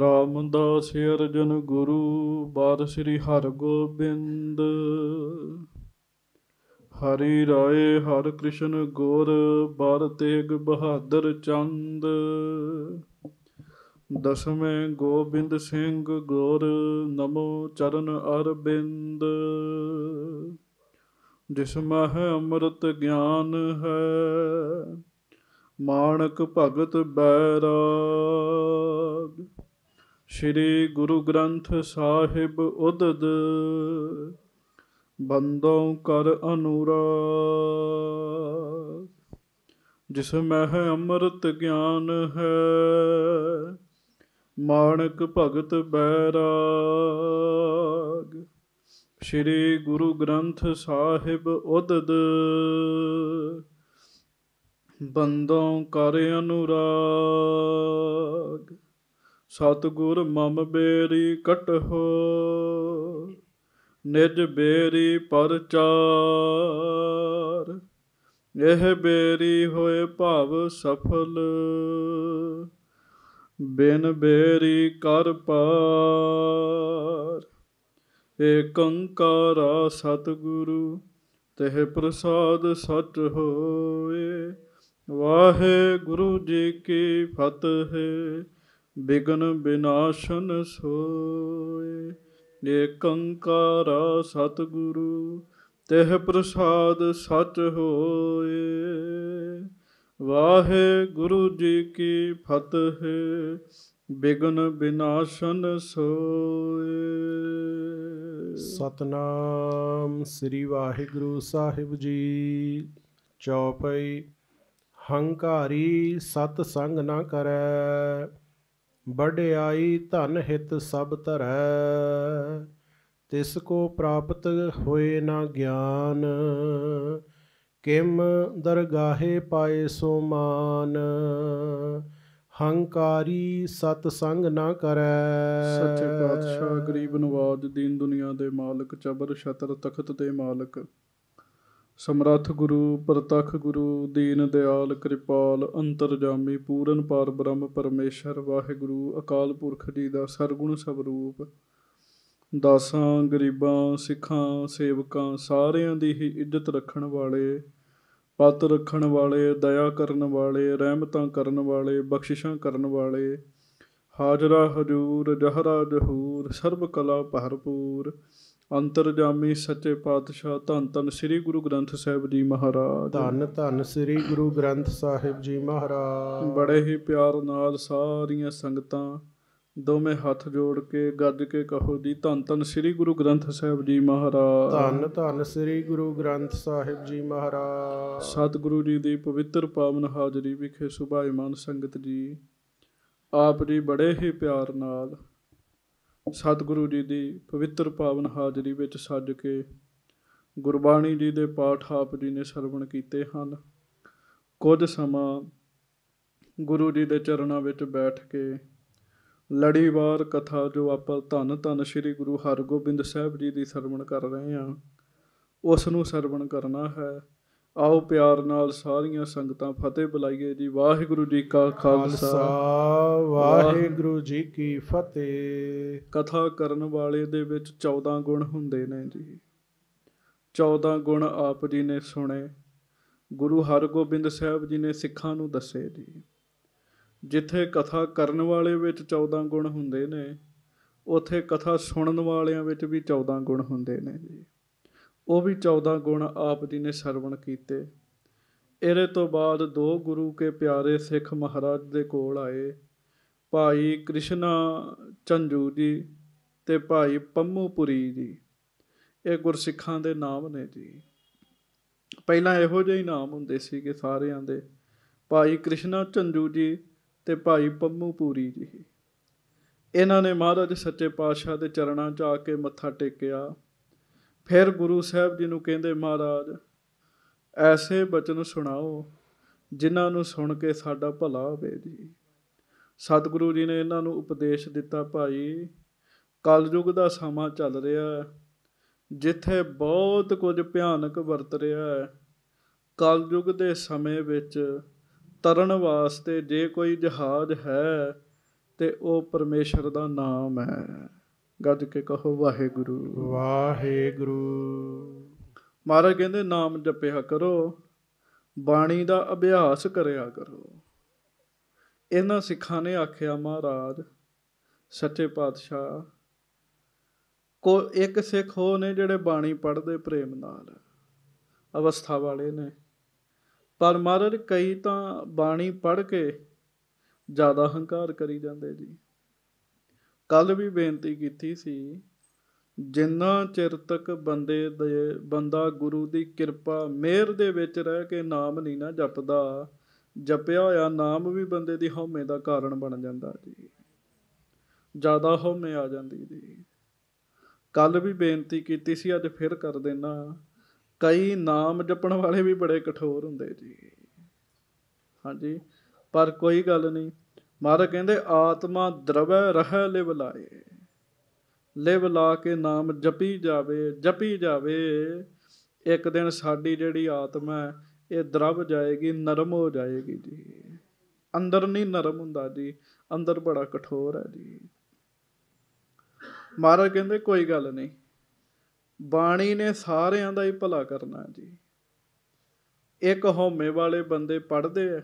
ਰਾਮਦਾਸ ਅਰਜਨ ਗੁਰੂ ਬਾਦ ਸ੍ਰੀ ਹਰਗੋਬਿੰਦ ਹਰੀ ਰਾਏ ਹਰ ਕ੍ਰਿਸ਼ਨ ਗੋਰ ਬਾਦ ਤੇਗ ਬਹਾਦਰ ਚੰਦ ਦਸਵੇਂ ਗੋਬਿੰਦ ਸਿੰਘ ਗੋਰ ਨਮੋ ਚਰਨ ਅਰਬਿੰਦ ਜਿਸ ਮਹ ਅੰਮ੍ਰਿਤ ਗਿਆਨ ਹੈ ਮਾਣਕ ਭਗਤ ਬੈਰਾਗ ਸ੍ਰੀ ਗੁਰੂ ਗ੍ਰੰਥ ਸਾਹਿਬ ਉਦਦ ਬੰਦੋਂ ਕਰ ਅਨੁਰਾਗ ਜਿਸ ਮਹਿ ਅੰਮ੍ਰਿਤ ਗਿਆਨ ਹੈ ਮਾਣਕ ਭਗਤ ਬੈਰਾਗ ਸ੍ਰੀ ਗੁਰੂ ਗ੍ਰੰਥ ਸਾਹਿਬ ਉਦਦ ਬੰਦੋਂ ਕਰ ਅਨੁਰਾਗ ਸਤਗੁਰ ਮਮ ਬੇਰੀ ਕਟਹੋ ਨਿਜ ਬੇਰੀ ਪਰਚਾਰ ਇਹ ਬੇਰੀ ਹੋਏ ਭਾਵ ਸਫਲ ਬਿਨ ਬੇਰੀ ਕਰ ਪਾਰ ਏਕੰਕਾਰਾ ਸਤਗੁਰੂ ਤਹਿ ਪ੍ਰਸਾਦ ਸਚ ਹੋਏ ਵਾਹਿਗੁਰੂ ਜੀ ਕੀ ਫਤਿਹ ਬਿਗਨ ਬਿਨਾਸ਼ਨ ਸੋਏ ਏਕੰਕਾਰਾ ਸਤਿਗੁਰੂ ਤਿਹ ਪ੍ਰਸਾਦ ਸਚ ਹੋਏ ਵਾਹਿਗੁਰੂ ਜੀ ਕੀ ਫਤਿਹ ਬਿਗਨ ਬਿਨਾਸ਼ਨ ਸੋਏ ਸਤਨਾਮ ਸ੍ਰੀ ਵਾਹਿਗੁਰੂ ਸਾਹਿਬ ਜੀ ਚੌਪਈ ਹੰਕਾਰੀ ਸਤ ਸੰਗ ਨਾ ਕਰੈ ਵਡਿਆਈ ਧਨ ਹਿਤ ਸਭ ਧਰੈ ਤਿਸ ਕੋ ਪ੍ਰਾਪਤ ਹੋਏ ਨਾ ਗਿਆਨ ਕਿਮ ਦਰਗਾਹੇ ਪਾਏ ਸੋ ਮਾਨ ਹੰਕਾਰੀ ਸਤ ਸੰਗ ਨਾ ਕਰੈ ਸੱਚੇ ਪਾਤਸ਼ਾਹ ਗਰੀਬ ਨਵਾਜ ਦੀਨ ਦੁਨੀਆ ਦੇ ਮਾਲਕ ਚਬਰ ਛਤਰ ਤਖਤ ਦੇ ਮਾਲਕ ਸਮਰੱਥ ਗੁਰੂ ਪ੍ਰਤਖ ਗੁਰੂ ਦੀਨ ਦਿਆਲ ਕਿਰਪਾਲ ਅੰਤਰਜਾਮੀ ਪੂਰਨ ਪਾਰ ਬ੍ਰਹਮ ਪਰਮੇਸ਼ਰ ਵਾਹਿਗੁਰੂ ਅਕਾਲ ਪੁਰਖ ਜੀ ਦਾ ਸਰਗੁਣ ਸਵਰੂਪ ਦਾਸਾਂ ਗਰੀਬਾਂ ਸਿੱਖਾਂ ਸੇਵਕਾਂ ਸਾਰਿਆਂ ਦੀ ਹੀ ਇੱਜ਼ਤ ਰੱਖਣ ਵਾਲੇ ਪਤ ਰੱਖਣ ਵਾਲੇ ਦਇਆ ਕਰਨ ਵਾਲੇ ਰਹਿਮਤਾਂ ਕਰਨ ਵਾਲੇ ਬਖਸ਼ਿਸ਼ਾਂ ਕਰਨ ਵਾਲੇ ਹਾਜ਼ਰਾ ਹਜੂਰ ਜਹਰਾ ਜਹੂਰ ਸਰਬ ਕਲਾ ਭਰਪੂਰ ਅੰਤਰਜਾਮੀ ਸੱਚੇ ਪਾਤਸ਼ਾਹ ਧੰਨ ਧੰਨ ਸ੍ਰੀ ਗੁਰੂ ਗ੍ਰੰਥ ਸਾਹਿਬ ਜੀ ਮਹਾਰਾਜ ਧੰਨ ਧੰਨ ਸ੍ਰੀ ਗੁਰੂ ਗ੍ਰੰਥ ਸਾਹਿਬ ਜੀ ਮਹਾਰਾਜ ਬੜੇ ਹੀ ਪਿਆਰ ਨਾਲ ਸਾਰੀਆਂ ਸੰਗਤਾਂ ਦੋਵੇਂ ਹੱਥ ਜੋੜ ਕੇ ਗੱਜ ਕੇ ਕਹੋ ਜੀ ਧੰਨ ਧੰਨ ਸ੍ਰੀ ਗੁਰੂ ਗ੍ਰੰਥ ਸਾਹਿਬ ਜੀ ਮਹਾਰਾਜ ਧੰਨ ਧੰਨ ਸ੍ਰੀ ਗੁਰੂ ਗ੍ਰੰਥ ਸਾਹਿਬ ਜੀ ਮਹਾਰਾਜ ਸਤਿਗੁਰੂ ਜੀ ਦੀ ਪਵਿੱਤਰ ਪਾਵਨ ਹਾਜ਼ਰੀ ਵਿਖੇ ਮਨ ਸੰਗਤ ਜੀ ਆਪ ਜੀ ਬੜੇ ਹੀ ਪਿਆਰ ਨਾਲ ਸਤਿਗੁਰੂ ਜੀ ਦੀ ਪਵਿੱਤਰ ਪਾਵਨ ਹਾਜ਼ਰੀ ਵਿੱਚ ਸੱਜ ਕੇ ਗੁਰਬਾਣੀ ਜੀ ਦੇ ਪਾਠ ਆਪ ਜੀ ਨੇ ਸਰਵਣ ਕੀਤੇ ਹਨ ਕੁਝ ਸਮਾਂ ਗੁਰੂ ਜੀ ਦੇ ਚਰਨਾਂ ਵਿੱਚ ਬੈਠ ਕੇ ਲੜੀਵਾਰ ਕਥਾ ਜੋ ਆਪਾਂ ਧੰਨ ਧੰਨ ਸ੍ਰੀ ਗੁਰੂ ਹਰਗੋਬਿੰਦ ਸਾਹਿਬ ਜੀ ਦੀ ਸਰਵਣ ਕਰ ਰਹੇ ਹਾਂ ਉਸ ਨੂੰ ਸਰਵਣ ਕਰਨਾ ਹੈ ਆਓ ਪਿਆਰ ਨਾਲ ਸਾਰੀਆਂ ਸੰਗਤਾਂ ਫਤਿਹ ਬੁਲਾਈਏ ਜੀ ਵਾਹਿਗੁਰੂ ਜੀ ਕਾ ਖਾਲਸਾ ਵਾਹਿਗੁਰੂ ਜੀ ਕੀ ਫਤਿਹ ਕਥਾ ਕਰਨ ਵਾਲੇ ਦੇ ਵਿੱਚ 14 ਗੁਣ ਹੁੰਦੇ ਨੇ ਜੀ 14 ਗੁਣ ਆਪ ਜੀ ਨੇ ਸੁਣੇ ਗੁਰੂ ਹਰਗੋਬਿੰਦ ਸਾਹਿਬ ਜੀ ਨੇ ਸਿੱਖਾਂ ਨੂੰ ਦੱਸੇ ਜੀ ਜਿੱਥੇ ਕਥਾ ਕਰਨ ਵਾਲੇ ਵਿੱਚ 14 ਗੁਣ ਹੁੰਦੇ ਨੇ ਉਥੇ ਕਥਾ ਸੁਣਨ ਵਾਲਿਆਂ ਵਿੱਚ ਵੀ 14 ਗੁਣ ਹੁੰਦੇ ਨੇ ਜੀ ਉਹ ਵੀ 14 ਗੁਣ ਆਪ ਜੀ ਨੇ ਸਰਵਣ ਕੀਤੇ ਇਹਦੇ ਤੋਂ ਬਾਅਦ ਦੋ ਗੁਰੂ ਕੇ ਪਿਆਰੇ ਸਿੱਖ ਮਹਾਰਾਜ ਦੇ ਕੋਲ ਆਏ ਭਾਈ ਕ੍ਰਿਸ਼ਨਾ ਚੰਜੂ ਜੀ ਤੇ ਭਾਈ ਪੰਮੂਪੁਰੀ ਜੀ ਇਹ ਗੁਰਸਿੱਖਾਂ ਦੇ ਨਾਮ ਨੇ ਜੀ ਪਹਿਲਾਂ ਇਹੋ ਜਿਹੇ ਨਾਮ ਹੁੰਦੇ ਸੀ ਕਿ ਸਾਰਿਆਂ ਦੇ ਭਾਈ ਕ੍ਰਿਸ਼ਨਾ ਚੰਜੂ ਜੀ ਤੇ ਭਾਈ ਪੰਮੂਪੁਰੀ ਜੀ ਇਹਨਾਂ ਨੇ ਮਹਾਰਾਜ ਸੱਚੇ ਪਾਤਸ਼ਾਹ ਦੇ ਚਰਨਾਂ 'ਚ ਆ ਕੇ ਮੱਥਾ ਟੇਕਿਆ ਫਿਰ ਗੁਰੂ ਸਾਹਿਬ ਜੀ ਨੂੰ ਕਹਿੰਦੇ ਮਹਾਰਾਜ ਐਸੇ ਬਚਨ ਸੁਣਾਓ ਜਿਨ੍ਹਾਂ ਨੂੰ ਸੁਣ ਕੇ ਸਾਡਾ ਭਲਾ ਹੋਵੇ ਜੀ ਸਤਿਗੁਰੂ ਜੀ ਨੇ ਇਹਨਾਂ ਨੂੰ ਉਪਦੇਸ਼ ਦਿੱਤਾ ਭਾਈ ਕਲਯੁਗ ਦਾ ਸਮਾਂ ਚੱਲ ਰਿਹਾ ਹੈ ਜਿੱਥੇ ਬਹੁਤ ਕੁਝ ਭਿਆਨਕ ਵਰਤ ਰਿਹਾ ਹੈ ਕਲਯੁਗ ਦੇ ਸਮੇਂ ਵਿੱਚ ਤਰਨ ਵਾਸਤੇ ਜੇ ਕੋਈ ਜਹਾਜ਼ ਹੈ ਤੇ ਉਹ ਪਰਮੇਸ਼ਰ ਦਾ ਨਾਮ ਹੈ ਗੱਜ ਕੇ ਕਹੋ ਵਾਹਿਗੁਰੂ ਵਾਹਿਗੁਰੂ ਮਹਾਰਾਜ ਕਹਿੰਦੇ ਨਾਮ ਜਪਿਆ ਕਰੋ ਬਾਣੀ ਦਾ ਅਭਿਆਸ ਕਰਿਆ ਕਰੋ ਇਹਨਾਂ ਸਿੱਖਾਂ ਨੇ ਆਖਿਆ ਮਹਾਰਾਜ ਸੱਚੇ ਪਾਤਸ਼ਾਹ ਕੋ ਇੱਕ ਸਿੱਖ ਹੋ ਨੇ ਜਿਹੜੇ ਬਾਣੀ ਪੜ੍ਹਦੇ ਪ੍ਰੇਮ ਨਾਲ ਅਵਸਥਾ ਵਾਲੇ ਨੇ ਪਰ ਮਹਾਰਾਜ ਕਈ ਤਾਂ ਬਾਣੀ ਪੜ੍ਹ ਕੇ ਜ਼ਿਆਦਾ ਹੰਕਾਰ ਕਰੀ ਜਾਂਦੇ ਜੀ ਕੱਲ ਵੀ ਬੇਨਤੀ ਕੀਤੀ ਸੀ ਜਿੰਨਾ ਚਿਰ ਤੱਕ ਬੰਦੇ ਦੇ ਬੰਦਾ ਗੁਰੂ ਦੀ ਕਿਰਪਾ ਮਿਹਰ ਦੇ ਵਿੱਚ ਰਹਿ ਕੇ ਨਾਮ ਨਹੀਂ ਨਾ ਜਪਦਾ ਜਪਿਆ ਹੋਇਆ ਨਾਮ ਵੀ ਬੰਦੇ ਦੀ ਹਉਮੈ ਦਾ ਕਾਰਨ ਬਣ ਜਾਂਦਾ ਜੀ ਜ਼ਿਆਦਾ ਹਉਮੈ ਆ ਜਾਂਦੀ ਜੀ ਕੱਲ ਵੀ ਬੇਨਤੀ ਕੀਤੀ ਸੀ ਅੱਜ ਫਿਰ ਕਰ ਦੇਣਾ ਕਈ ਨਾਮ ਜਪਣ ਵਾਲੇ ਵੀ ਬੜੇ ਕਠੋਰ ਹੁੰਦੇ ਜੀ ਹਾਂਜੀ ਪਰ ਕੋਈ ਗੱਲ ਨਹੀਂ ਮਹਾਰਾ ਕਹਿੰਦੇ ਆਤਮਾ ਦਰਵੈ ਰਹਿ ਲਿਵ ਲਾਏ ਲਿਵ ਲਾ ਕੇ ਨਾਮ ਜਪੀ ਜਾਵੇ ਜਪੀ ਜਾਵੇ ਇੱਕ ਦਿਨ ਸਾਡੀ ਜਿਹੜੀ ਆਤਮਾ ਇਹ ਦਰਵ ਜਾਏਗੀ ਨਰਮ ਹੋ ਜਾਏਗੀ ਜੀ ਅੰਦਰ ਨਹੀਂ ਨਰਮ ਹੁੰਦਾ ਜੀ ਅੰਦਰ ਬੜਾ ਕਠੋਰ ਹੈ ਜੀ ਮਹਾਰਾ ਕਹਿੰਦੇ ਕੋਈ ਗੱਲ ਨਹੀਂ ਬਾਣੀ ਨੇ ਸਾਰਿਆਂ ਦਾ ਹੀ ਭਲਾ ਕਰਨਾ ਜੀ ਇੱਕ ਹਉਮੈ ਵਾਲੇ ਬੰਦੇ ਪੜਦੇ ਆ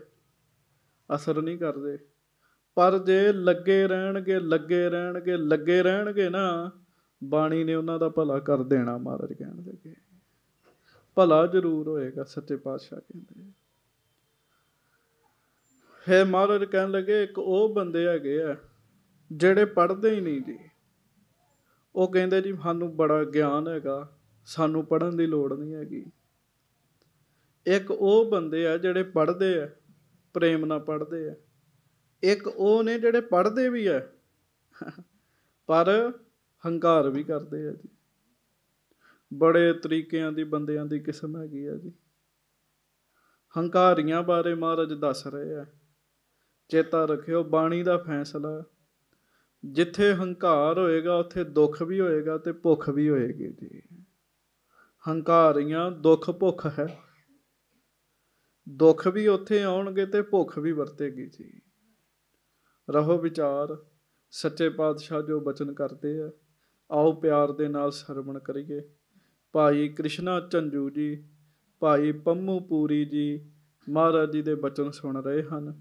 ਅਸਰ ਨਹੀਂ ਕਰਦੇ ਪਰ ਜੇ ਲੱਗੇ ਰਹਿਣਗੇ ਲੱਗੇ ਰਹਿਣਗੇ ਲੱਗੇ ਰਹਿਣਗੇ ਨਾ ਬਾਣੀ ਨੇ ਉਹਨਾਂ ਦਾ ਭਲਾ ਕਰ ਦੇਣਾ ਮਹਾਰਾਜ ਕਹਿਣ ਲੱਗੇ ਭਲਾ ਜ਼ਰੂਰ ਹੋਏਗਾ ਸੱਚੇ ਪਾਤਸ਼ਾਹ ਕਹਿੰਦੇ ਹੈ ਮਹਾਰਾਜ ਕਹਿਣ ਲੱਗੇ ਇੱਕ ਉਹ ਬੰਦੇ ਹੈਗੇ ਆ ਜਿਹੜੇ ਪੜ੍ਹਦੇ ਹੀ ਨਹੀਂ ਜੀ ਉਹ ਕਹਿੰਦੇ ਜੀ ਸਾਨੂੰ ਬੜਾ ਗਿਆਨ ਹੈਗਾ ਸਾਨੂੰ ਪੜਨ ਦੀ ਲੋੜ ਨਹੀਂ ਹੈਗੀ ਇੱਕ ਉਹ ਬੰਦੇ ਆ ਜਿਹੜੇ ਪੜ੍ਹਦੇ ਆ ਪ੍ਰੇਮ ਨਾਲ ਪੜ੍ਹਦੇ ਆ ਇੱਕ ਉਹ ਨੇ ਜਿਹੜੇ ਪੜਦੇ ਵੀ ਐ ਪਰ ਹੰਕਾਰ ਵੀ ਕਰਦੇ ਆ ਜੀ ਬੜੇ ਤਰੀਕਿਆਂ ਦੀ ਬੰਦਿਆਂ ਦੀ ਕਿਸਮ ਹੈਗੀ ਆ ਜੀ ਹੰਕਾਰੀਆਂ ਬਾਰੇ ਮਹਾਰਾਜ ਦੱਸ ਰਹੇ ਆ ਚੇਤਾ ਰੱਖਿਓ ਬਾਣੀ ਦਾ ਫੈਸਲਾ ਜਿੱਥੇ ਹੰਕਾਰ ਹੋਏਗਾ ਉੱਥੇ ਦੁੱਖ ਵੀ ਹੋਏਗਾ ਤੇ ਭੁੱਖ ਵੀ ਹੋਏਗੀ ਜੀ ਹੰਕਾਰੀਆਂ ਦੁੱਖ ਭੁੱਖ ਹੈ ਦੁੱਖ ਵੀ ਉੱਥੇ ਆਉਣਗੇ ਤੇ ਭੁੱਖ ਵੀ ਵਰਤੇਗੀ ਜੀ ਰਹੋ ਵਿਚਾਰ ਸੱਚੇ ਪਾਤਸ਼ਾਹ ਜੋ ਬਚਨ ਕਰਦੇ ਆ ਆਓ ਪਿਆਰ ਦੇ ਨਾਲ ਸਰਵਣ ਕਰੀਏ ਭਾਈ ਕ੍ਰਿਸ਼ਨਾ ਚੰਜੂ ਜੀ ਭਾਈ ਪੰਮੂ ਪੂਰੀ ਜੀ ਮਹਾਰਾਜ ਜੀ ਦੇ ਬਚਨ ਸੁਣ ਰਹੇ ਹਨ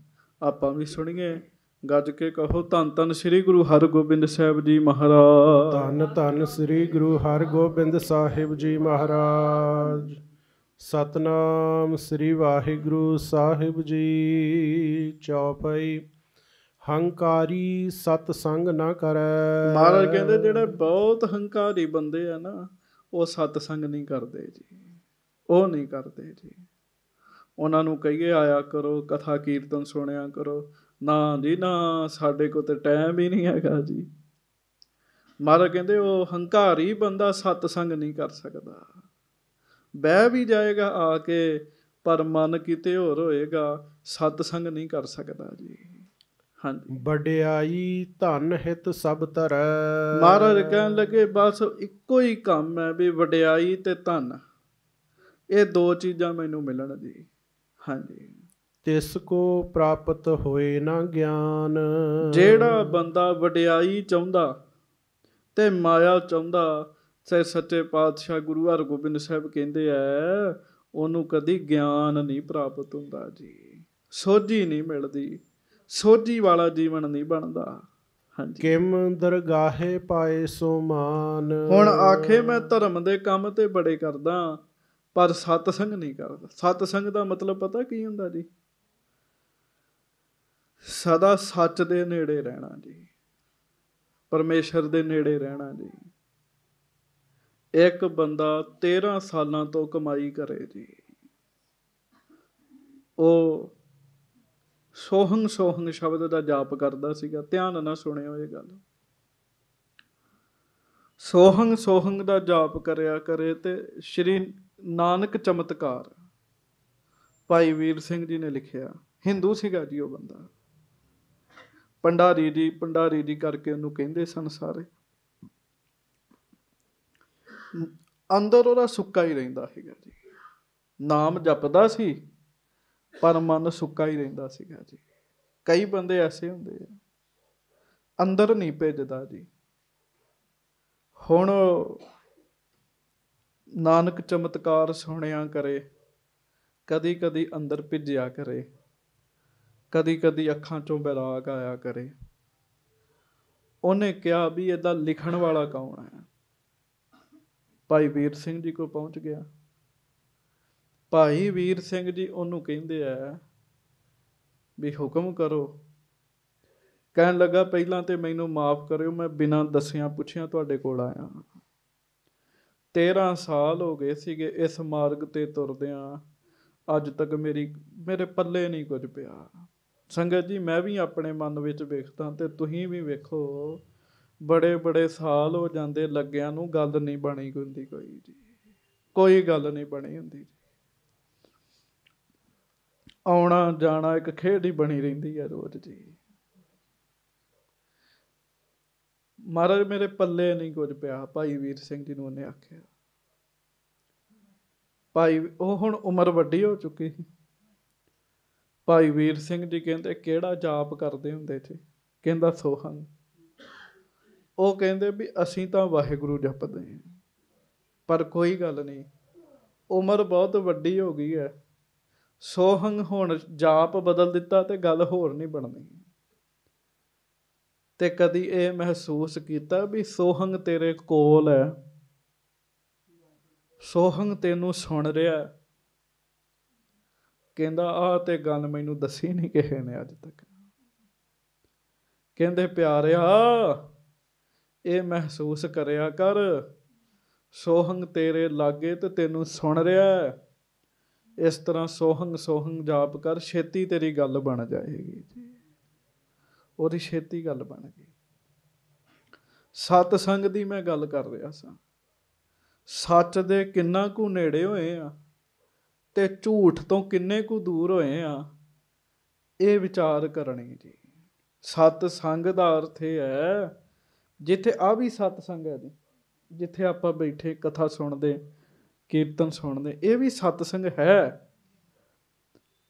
ਆਪਾਂ ਵੀ ਸੁਣੀਏ ਗੱਜ ਕੇ ਕਹੋ ਧੰਨ ਧੰਨ ਸ੍ਰੀ ਗੁਰੂ ਹਰਗੋਬਿੰਦ ਸਾਹਿਬ ਜੀ ਮਹਾਰਾਜ ਧੰਨ ਧੰਨ ਸ੍ਰੀ ਗੁਰੂ ਹਰਗੋਬਿੰਦ ਸਾਹਿਬ ਜੀ ਮਹਾਰਾਜ ਸਤਨਾਮ ਸ੍ਰੀ ਵਾਹਿਗੁਰੂ ਸਾਹਿਬ ਜੀ ਚੌਪਈ ਹੰਕਾਰੀ ਸਤ ਸੰਗ ਨਾ ਕਰੈ ਮਹਾਰਾਜ ਕਹਿੰਦੇ ਜਿਹੜੇ ਬਹੁਤ ਹੰਕਾਰੀ ਬੰਦੇ ਆ ਨਾ ਉਹ ਸਤ ਸੰਗ ਨਹੀਂ ਕਰਦੇ ਜੀ ਉਹ ਨਹੀਂ ਕਰਦੇ ਜੀ ਉਹਨਾਂ ਨੂੰ ਕਹੀਏ ਆਇਆ ਕਰੋ ਕਥਾ ਕੀਰਤਨ ਸੁਣਿਆ ਕਰੋ ਨਾ ਜੀ ਨਾ ਸਾਡੇ ਕੋਲ ਤੇ ਟਾਈਮ ਹੀ ਨਹੀਂ ਹੈਗਾ ਜੀ ਮਹਾਰਾਜ ਕਹਿੰਦੇ ਉਹ ਹੰਕਾਰੀ ਬੰਦਾ ਸਤ ਸੰਗ ਨਹੀਂ ਕਰ ਸਕਦਾ ਬਹਿ ਵੀ ਜਾਏਗਾ ਆ ਕੇ ਪਰ ਮਨ ਕਿਤੇ ਹੋਰ ਹੋਏਗਾ ਸਤ ਸੰਗ ਨਹੀਂ ਕਰ ਸਕਦਾ ਜੀ ਹਾਂਜੀ ਵਡਿਆਈ ਧਨ ਹਿਤ ਸਭ ਤਰੈ ਮਹਾਰਾਜ ਕਹਿਣ ਲੱਗੇ ਬਸ ਇੱਕੋ ਹੀ ਕੰਮ ਹੈ ਵੀ ਵਡਿਆਈ ਤੇ ਧਨ ਇਹ ਦੋ ਚੀਜ਼ਾਂ ਮੈਨੂੰ ਮਿਲਣ ਦੀ ਹਾਂਜੀ ਤਿਸ ਕੋ ਪ੍ਰਾਪਤ ਹੋਏ ਨਾ ਗਿਆਨ ਜਿਹੜਾ ਬੰਦਾ ਵਡਿਆਈ ਚਾਹੁੰਦਾ ਤੇ ਮਾਇਆ ਚਾਹੁੰਦਾ ਸੇ ਸੱਚੇ ਪਾਤਸ਼ਾਹ ਗੁਰੂ ਹਰਗੋਬਿੰਦ ਸਾਹਿਬ ਕਹਿੰਦੇ ਐ ਉਹਨੂੰ ਕਦੀ ਗਿਆਨ ਨਹੀਂ ਪ੍ਰਾਪਤ ਹੁੰਦਾ ਜੀ ਸੋਝੀ ਨਹੀਂ ਮਿਲਦੀ ਸੋਝੀ ਵਾਲਾ ਜੀਵਨ ਨਹੀਂ ਬਣਦਾ ਹਾਂਜੀ ਕਿਮ ਦਰਗਾਹੇ ਪਾਏ ਸੋ ਮਾਨ ਹੁਣ ਆਖੇ ਮੈਂ ਧਰਮ ਦੇ ਕੰਮ ਤੇ ਬੜੇ ਕਰਦਾ ਪਰ ਸਤ ਸੰਗ ਨਹੀਂ ਕਰਦਾ ਸਤ ਸੰਗ ਦਾ ਮਤਲਬ ਪਤਾ ਕੀ ਹੁੰਦਾ ਜੀ ਸਦਾ ਸੱਚ ਦੇ ਨੇੜੇ ਰਹਿਣਾ ਜੀ ਪਰਮੇਸ਼ਰ ਦੇ ਨੇੜੇ ਰਹਿਣਾ ਜੀ ਇੱਕ ਬੰਦਾ 13 ਸਾਲਾਂ ਤੋਂ ਕਮਾਈ ਕਰੇ ਜੀ ਉਹ ਸੋਹੰਗ ਸੋਹੰਗ ਸ਼ਬਦ ਦਾ ਜਾਪ ਕਰਦਾ ਸੀਗਾ ਧਿਆਨ ਨਾਲ ਸੁਣਿਓ ਇਹ ਗੱਲ ਸੋਹੰਗ ਸੋਹੰਗ ਦਾ ਜਾਪ ਕਰਿਆ ਕਰੇ ਤੇ ਸ਼੍ਰੀ ਨਾਨਕ ਚਮਤਕਾਰ ਭਾਈ ਵੀਰ ਸਿੰਘ ਜੀ ਨੇ ਲਿਖਿਆ ਹਿੰਦੂ ਸੀਗਾ ਜੀ ਉਹ ਬੰਦਾ ਪੰਡਾਰੀ ਦੀ ਪੰਡਾਰੀ ਦੀ ਕਰਕੇ ਉਹਨੂੰ ਕਹਿੰਦੇ ਸਨ ਸਾਰੇ ਅੰਦਰ ਉਹਦਾ ਸੁੱਕਾ ਹੀ ਰਹਿੰਦਾ ਸੀਗਾ ਜੀ ਨਾਮ ਜਪਦਾ ਸੀ ਪਰ ਮਨ ਸੁੱਕਾ ਹੀ ਰਹਿੰਦਾ ਸੀਗਾ ਜੀ ਕਈ ਬੰਦੇ ਐਸੇ ਹੁੰਦੇ ਆ ਅੰਦਰ ਨਹੀਂ ਭੇਜਦਾ ਜੀ ਹੁਣ ਨਾਨਕ ਚਮਤਕਾਰ ਸੁਣਿਆ ਕਰੇ ਕਦੀ ਕਦੀ ਅੰਦਰ ਭਿੱਜਿਆ ਕਰੇ ਕਦੀ ਕਦੀ ਅੱਖਾਂ ਚੋਂ ਬੈਰਾਗ ਆਇਆ ਕਰੇ ਉਹਨੇ ਕਿਹਾ ਵੀ ਇਹਦਾ ਲਿਖਣ ਵਾਲਾ ਕੌਣ ਹੈ ਭਾਈ ਵੀਰ ਸਿੰਘ ਜੀ ਕੋਲ ਪਹੁੰਚ ਗਿਆ ਭਾਈ ਵੀਰ ਸਿੰਘ ਜੀ ਉਹਨੂੰ ਕਹਿੰਦੇ ਆ ਵੀ ਹੁਕਮ ਕਰੋ ਕਹਿਣ ਲੱਗਾ ਪਹਿਲਾਂ ਤੇ ਮੈਨੂੰ ਮਾਫ ਕਰਿਓ ਮੈਂ ਬਿਨਾਂ ਦੱਸਿਆਂ ਪੁੱਛਿਆਂ ਤੁਹਾਡੇ ਕੋਲ ਆਇਆ 13 ਸਾਲ ਹੋ ਗਏ ਸੀਗੇ ਇਸ ਮਾਰਗ ਤੇ ਤੁਰਦਿਆਂ ਅੱਜ ਤੱਕ ਮੇਰੀ ਮੇਰੇ ਪੱਲੇ ਨਹੀਂ ਕੁਝ ਪਿਆ ਸੰਗਤ ਜੀ ਮੈਂ ਵੀ ਆਪਣੇ ਮਨ ਵਿੱਚ ਵੇਖਦਾ ਤੇ ਤੁਸੀਂ ਵੀ ਵੇਖੋ ਬੜੇ ਬੜੇ ਸਾਲ ਹੋ ਜਾਂਦੇ ਲੱਗਿਆਂ ਨੂੰ ਗੱਲ ਨਹੀਂ ਬਣੀ ਹੁੰਦੀ ਕੋਈ ਜੀ ਕੋਈ ਗੱਲ ਨਹੀਂ ਬਣੀ ਹੁੰਦੀ ਆਉਣਾ ਜਾਣਾ ਇੱਕ ਖੇਡ ਹੀ ਬਣੀ ਰਹਿੰਦੀ ਹੈ ਰੋਜ਼ ਦੀ ਮਹਾਰਾਜ ਮੇਰੇ ਪੱਲੇ ਨਹੀਂ ਕੁਝ ਪਿਆ ਭਾਈ ਵੀਰ ਸਿੰਘ ਜੀ ਨੂੰ ਉਹਨੇ ਆਖਿਆ ਭਾਈ ਉਹ ਹੁਣ ਉਮਰ ਵੱਡੀ ਹੋ ਚੁੱਕੀ ਸੀ ਭਾਈ ਵੀਰ ਸਿੰਘ ਜੀ ਕਹਿੰਦੇ ਕਿਹੜਾ ਜਾਪ ਕਰਦੇ ਹੁੰਦੇ ਸੀ ਕਹਿੰਦਾ ਸੋਹੰ ਉਹ ਕਹਿੰਦੇ ਵੀ ਅਸੀਂ ਤਾਂ ਵਾਹਿਗੁਰੂ ਜਪਦੇ ਹਾਂ ਪਰ ਕੋਈ ਗੱਲ ਨਹੀਂ ਉਮਰ ਬਹੁਤ ਵੱਡੀ ਹੋ ਗਈ ਹੈ ਸੋਹੰਗ ਹੁਣ ਜਾਪ ਬਦਲ ਦਿੱਤਾ ਤੇ ਗੱਲ ਹੋਰ ਨਹੀਂ ਬਣਨੀ ਤੇ ਕਦੀ ਇਹ ਮਹਿਸੂਸ ਕੀਤਾ ਵੀ ਸੋਹੰਗ ਤੇਰੇ ਕੋਲ ਹੈ ਸੋਹੰਗ ਤੈਨੂੰ ਸੁਣ ਰਿਹਾ ਕਹਿੰਦਾ ਆ ਤੇ ਗੱਲ ਮੈਨੂੰ ਦੱਸੀ ਨਹੀਂ ਕਿਸੇ ਨੇ ਅੱਜ ਤੱਕ ਕਹਿੰਦੇ ਪਿਆਰਿਆ ਇਹ ਮਹਿਸੂਸ ਕਰਿਆ ਕਰ ਸੋਹੰਗ ਤੇਰੇ ਲਾਗੇ ਤੇ ਤੈਨੂੰ ਸੁਣ ਰਿਹਾ ਹੈ ਇਸ ਤਰ੍ਹਾਂ ਸੋਹੰਗ ਸੋਹੰਗ ਜਾਪ ਕਰ ਛੇਤੀ ਤੇਰੀ ਗੱਲ ਬਣ ਜਾਏਗੀ ਜੀ ਉਹਦੀ ਛੇਤੀ ਗੱਲ ਬਣ ਗਈ ਸਤ ਸੰਗ ਦੀ ਮੈਂ ਗੱਲ ਕਰ ਰਿਹਾ ਸਾਂ ਸੱਚ ਦੇ ਕਿੰਨਾ ਕੁ ਨੇੜੇ ਹੋਏ ਆ ਤੇ ਝੂਠ ਤੋਂ ਕਿੰਨੇ ਕੁ ਦੂਰ ਹੋਏ ਆ ਇਹ ਵਿਚਾਰ ਕਰਨੀ ਜੀ ਸਤ ਸੰਗ ਦਾ ਅਰਥ ਇਹ ਹੈ ਜਿੱਥੇ ਆ ਵੀ ਸਤ ਸੰਗ ਹੈ ਜੀ ਜਿੱਥੇ ਆਪਾਂ ਬੈਠੇ ਕਥਾ ਸੁਣਦੇ ਕੀਰਤਨ ਸੁਣਦੇ ਇਹ ਵੀ ਸਤਸੰਗ ਹੈ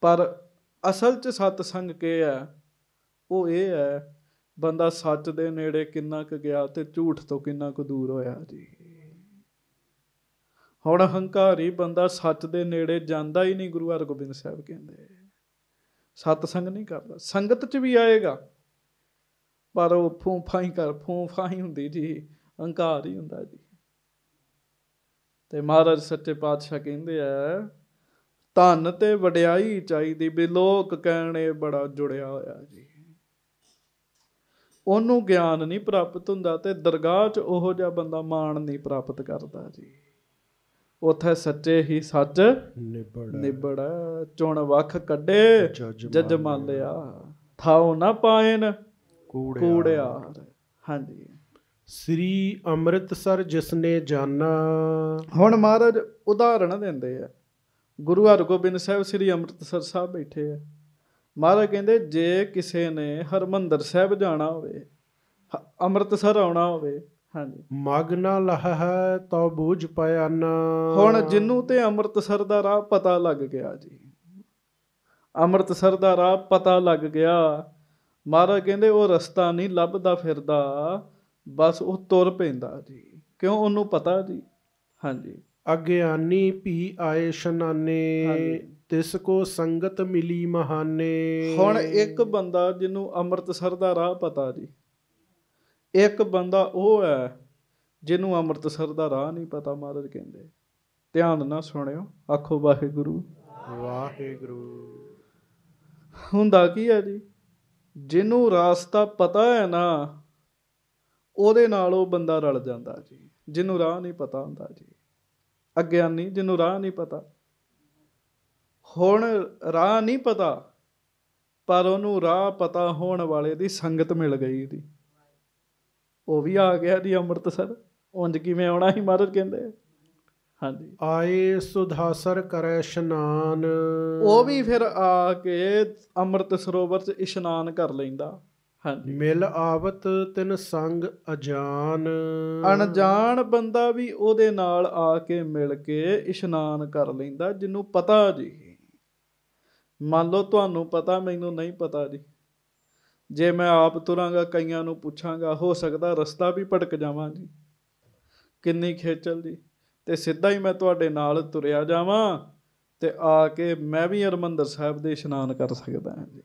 ਪਰ ਅਸਲ 'ਚ ਸਤਸੰਗ ਕੀ ਹੈ ਉਹ ਇਹ ਹੈ ਬੰਦਾ ਸੱਚ ਦੇ ਨੇੜੇ ਕਿੰਨਾ ਕੁ ਗਿਆ ਤੇ ਝੂਠ ਤੋਂ ਕਿੰਨਾ ਕੁ ਦੂਰ ਹੋਇਆ ਜੀ ਹੁਣ ਹੰਕਾਰੀ ਬੰਦਾ ਸੱਚ ਦੇ ਨੇੜੇ ਜਾਂਦਾ ਹੀ ਨਹੀਂ ਗੁਰੂ ਹਰਗੋਬਿੰਦ ਸਾਹਿਬ ਕਹਿੰਦੇ ਸਤਸੰਗ ਨਹੀਂ ਕਰਦਾ ਸੰਗਤ 'ਚ ਵੀ ਆਏਗਾ ਪਰ ਉਹ ਫੂੰ ਫਾਈ ਕਰ ਫੂੰ ਫਾਈ ਹੁੰਦੀ ਜੀ ਹੰਕਾਰ ਹੀ ਹੁੰਦਾ ਜੀ ਤੇ ਮਹਾਰਾਜ ਸੱਚੇ ਪਾਤਸ਼ਾਹ ਕਹਿੰਦੇ ਆ ਧਨ ਤੇ ਵਡਿਆਈ ਚਾਹੀਦੀ ਵੀ ਲੋਕ ਕਹਿਣੇ ਬੜਾ ਜੁੜਿਆ ਹੋਇਆ ਜੀ ਉਹਨੂੰ ਗਿਆਨ ਨਹੀਂ ਪ੍ਰਾਪਤ ਹੁੰਦਾ ਤੇ ਦਰਗਾਹ 'ਚ ਉਹੋ ਜਿਹਾ ਬੰਦਾ ਮਾਣ ਨਹੀਂ ਪ੍ਰਾਪਤ ਕਰਦਾ ਜੀ ਉਥੇ ਸੱਚੇ ਹੀ ਸੱਚ ਨਿਬੜਾ ਨਿਬੜਾ ਚੁਣ ਵਖ ਕੱਢੇ ਮੰਨ ਲਿਆ ਥਾਉ ਨਾ ਪਾਇਨ ਕੂੜਿਆ ਹਾਂਜੀ ਸ੍ਰੀ ਅੰਮ੍ਰਿਤਸਰ ਜਿਸ ਨੇ ਜਾਣਾ ਹੁਣ ਮਹਾਰਾਜ ਉਦਾਹਰਣ ਦਿੰਦੇ ਆ ਗੁਰੂ ਹਰਗੋਬਿੰਦ ਸਾਹਿਬ ਸ੍ਰੀ ਅੰਮ੍ਰਿਤਸਰ ਸਾਹਿਬ ਬੈਠੇ ਆ ਮਹਾਰਾਜ ਕਹਿੰਦੇ ਜੇ ਕਿਸੇ ਨੇ ਹਰਮੰਦਰ ਸਾਹਿਬ ਜਾਣਾ ਹੋਵੇ ਅੰਮ੍ਰਿਤਸਰ ਆਉਣਾ ਹੋਵੇ ਹਾਂਜੀ ਮਗਨਾ ਲਹ ਤਉ ਬੂਝ ਪਿਆਨਾ ਹੁਣ ਜਿੰਨੂੰ ਤੇ ਅੰਮ੍ਰਿਤਸਰ ਦਾ ਰਾਹ ਪਤਾ ਲੱਗ ਗਿਆ ਜੀ ਅੰਮ੍ਰਿਤਸਰ ਦਾ ਰਾਹ ਪਤਾ ਲੱਗ ਗਿਆ ਮਹਾਰਾਜ ਕਹਿੰਦੇ ਉਹ ਰਸਤਾ ਨਹੀਂ ਲੱਭਦਾ ਫਿਰਦਾ ਬਸ ਉਹ ਤੁਰ ਪੈਂਦਾ ਜੀ ਕਿਉਂ ਉਹਨੂੰ ਪਤਾ ਜੀ ਹਾਂਜੀ ਅਗਿਆਨੀ ਵੀ ਆਏ ਸ਼ਨਾਨੇ ਤਿਸ ਕੋ ਸੰਗਤ ਮਿਲੀ ਮਹਾਨੇ ਹੁਣ ਇੱਕ ਬੰਦਾ ਜਿਹਨੂੰ ਅੰਮ੍ਰਿਤਸਰ ਦਾ ਰਾਹ ਪਤਾ ਜੀ ਇੱਕ ਬੰਦਾ ਉਹ ਹੈ ਜਿਹਨੂੰ ਅੰਮ੍ਰਿਤਸਰ ਦਾ ਰਾਹ ਨਹੀਂ ਪਤਾ ਮਹਾਰਾਜ ਕਹਿੰਦੇ ਧਿਆਨ ਨਾਲ ਸੁਣਿਓ ਆਖੋ ਵਾਹਿਗੁਰੂ ਵਾਹਿਗੁਰੂ ਹੁੰਦਾ ਕੀ ਹੈ ਜੀ ਜਿਹਨੂੰ ਰਾਸਤਾ ਪਤਾ ਹੈ ਨਾ ਉਹਦੇ ਨਾਲ ਉਹ ਬੰਦਾ ਰਲ ਜਾਂਦਾ ਜੀ ਜਿਹਨੂੰ ਰਾਹ ਨਹੀਂ ਪਤਾ ਹੁੰਦਾ ਜੀ ਅਗਿਆਨੀ ਜਿਹਨੂੰ ਰਾਹ ਨਹੀਂ ਪਤਾ ਹੁਣ ਰਾਹ ਨਹੀਂ ਪਤਾ ਪਰ ਉਹਨੂੰ ਰਾਹ ਪਤਾ ਹੋਣ ਵਾਲੇ ਦੀ ਸੰਗਤ ਮਿਲ ਗਈ ਦੀ ਉਹ ਵੀ ਆ ਗਿਆ ਦੀ ਅੰਮ੍ਰਿਤਸਰ ਉੰਜ ਕਿਵੇਂ ਆਉਣਾ ਹੀ ਮਾਰਦ ਕਹਿੰਦੇ ਹਾਂਜੀ ਆਏ ਸੁਧਾਸਰ ਕਰੈ ਇਸ਼ਨਾਨ ਉਹ ਵੀ ਫਿਰ ਆ ਕੇ ਅੰਮ੍ਰਿਤ ਸਰੋਵਰ 'ਚ ਇਸ਼ਨਾਨ ਕਰ ਲੈਂਦਾ ਮਿਲ ਆਵਤ ਤਿੰਨ ਸੰਗ ਅਜਾਨ ਅਣਜਾਣ ਬੰਦਾ ਵੀ ਉਹਦੇ ਨਾਲ ਆ ਕੇ ਮਿਲ ਕੇ ਇਸ਼ਨਾਨ ਕਰ ਲੈਂਦਾ ਜਿਹਨੂੰ ਪਤਾ ਜੀ ਮੰਨ ਲਓ ਤੁਹਾਨੂੰ ਪਤਾ ਮੈਨੂੰ ਨਹੀਂ ਪਤਾ ਜੀ ਜੇ ਮੈਂ ਆਪ ਤੁਰਾਂਗਾ ਕਈਆਂ ਨੂੰ ਪੁੱਛਾਂਗਾ ਹੋ ਸਕਦਾ ਰਸਤਾ ਵੀ ਭਟਕ ਜਾਵਾਂ ਜੀ ਕਿੰਨੀ ਖੇਚਲ ਜੀ ਤੇ ਸਿੱਧਾ ਹੀ ਮੈਂ ਤੁਹਾਡੇ ਨਾਲ ਤੁਰਿਆ ਜਾਵਾਂ ਤੇ ਆ ਕੇ ਮੈਂ ਵੀ ਹਰਮੰਦਰ ਸਾਹਿਬ ਦੇ ਇਸ਼ਨਾਨ ਕਰ ਸਕਦਾ ਹਾਂ ਜੀ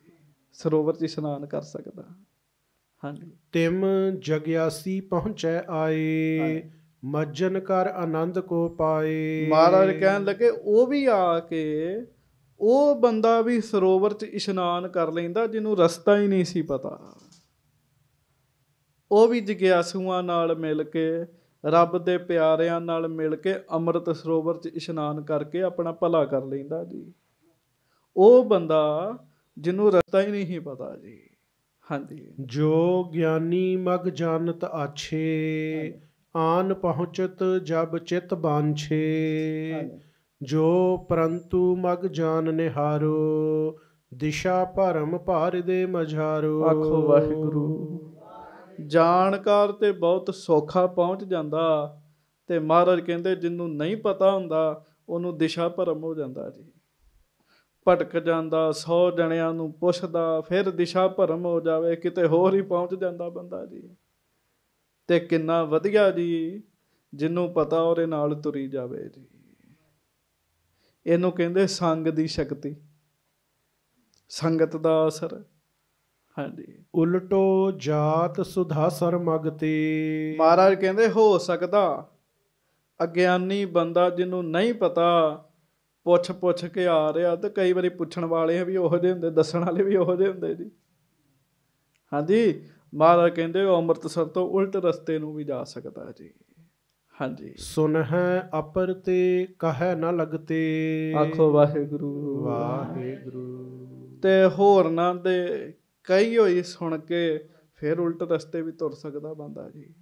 ਸਰੋਵਰ 'ਚ ਇਸ਼ਨਾਨ ਕਰ ਸਕਦਾ ਹਾਂਜੀ ਤਿਮ ਜਗਿਆਸੀ ਪਹੁੰਚੈ ਆਏ ਮੱਜਨ ਕਰ ਆਨੰਦ ਕੋ ਪਾਏ ਮਹਾਰਾਜ ਕਹਿਣ ਲੱਗੇ ਉਹ ਵੀ ਆ ਕੇ ਉਹ ਬੰਦਾ ਵੀ ਸਰੋਵਰ 'ਚ ਇਸ਼ਨਾਨ ਕਰ ਲੈਂਦਾ ਜਿਹਨੂੰ ਰਸਤਾ ਹੀ ਨਹੀਂ ਸੀ ਪਤਾ ਉਹ ਵੀ ਜਗਿਆਸੂਆਂ ਨਾਲ ਮਿਲ ਕੇ ਰੱਬ ਦੇ ਪਿਆਰਿਆਂ ਨਾਲ ਮਿਲ ਕੇ ਅੰਮ੍ਰਿਤ ਸਰੋਵਰ 'ਚ ਇਸ਼ਨਾਨ ਕਰਕੇ ਆਪਣਾ ਭਲਾ ਕਰ ਲੈਂਦਾ ਜੀ ਉਹ ਬੰਦਾ ਜਿਹਨੂੰ ਰਸਤਾ ਹੀ ਨਹੀਂ ਪਤਾ ਜੀ ਹਾਂਜੀ ਜੋ ਗਿਆਨੀ ਮਗ ਜਾਣਤ ਆਛੇ ਆਨ ਪਹੁੰਚਤ ਜਬ ਚਿਤ ਬਾਂਛੇ ਜੋ ਪਰੰਤੂ ਮਗ ਜਾਣ ਨਿਹਾਰੋ ਦਿਸ਼ਾ ਭਰਮ ਭਾਰ ਦੇ ਮਝਾਰੋ ਆਖੋ ਵਾਹਿਗੁਰੂ ਜਾਣਕਾਰ ਤੇ ਬਹੁਤ ਸੌਖਾ ਪਹੁੰਚ ਜਾਂਦਾ ਤੇ ਮਹਾਰਾਜ ਕਹਿੰਦੇ ਜਿੰਨੂੰ ਨਹੀਂ ਪਤਾ ਹੁੰਦਾ ਉਹਨੂੰ ਦਿਸ਼ਾ ਭਰਮ ਹੋ ਜਾਂਦਾ ਜੀ ਭਟਕ ਜਾਂਦਾ 100 ਜਣਿਆਂ ਨੂੰ ਪੁੱਛਦਾ ਫਿਰ ਦਿਸ਼ਾ ਭਰਮ ਹੋ ਜਾਵੇ ਕਿਤੇ ਹੋਰ ਹੀ ਪਹੁੰਚ ਜਾਂਦਾ ਬੰਦਾ ਜੀ ਤੇ ਕਿੰਨਾ ਵਧੀਆ ਜੀ ਜਿੰਨੂੰ ਪਤਾ ਉਹਦੇ ਨਾਲ ਤੁਰੀ ਜਾਵੇ ਜੀ ਇਹਨੂੰ ਕਹਿੰਦੇ ਸੰਗ ਦੀ ਸ਼ਕਤੀ ਸੰਗਤ ਦਾ ਅਸਰ ਹਾਂਜੀ ਉਲਟੋ ਜਾਤ ਸੁਧਾ ਸਰ ਮਗਤੇ ਮਹਾਰਾਜ ਕਹਿੰਦੇ ਹੋ ਸਕਦਾ ਅਗਿਆਨੀ ਬੰਦਾ ਜਿਹਨੂੰ ਨਹੀਂ ਪਤਾ ਪੁੱਛ ਪੁੱਛ ਕੇ ਆ ਰਿਹਾ ਤੇ ਕਈ ਵਾਰੀ ਪੁੱਛਣ ਵਾਲੇ ਵੀ ਉਹੋ ਜਿਹੇ ਹੁੰਦੇ ਦੱਸਣ ਵਾਲੇ ਵੀ ਉਹੋ ਜਿਹੇ ਹੁੰਦੇ ਜੀ ਹਾਂਜੀ ਮਹਾਰਾਜ ਕਹਿੰਦੇ ਉਹ ਅੰਮ੍ਰਿਤਸਰ ਤੋਂ ਉਲਟ ਰਸਤੇ ਨੂੰ ਵੀ ਜਾ ਸਕਦਾ ਜੀ ਹਾਂਜੀ ਸੁਨ ਹੈ ਅਪਰ ਤੇ ਕਹੈ ਨਾ ਲਗਤੇ ਆਖੋ ਵਾਹਿਗੁਰੂ ਵਾਹਿਗੁਰੂ ਤੇ ਹੋਰ ਨਾ ਦੇ ਕਈ ਹੋਈ ਸੁਣ ਕੇ ਫਿਰ ਉਲਟ ਰਸਤੇ ਵੀ ਤੁਰ ਸਕਦਾ ਬੰਦਾ ਜੀ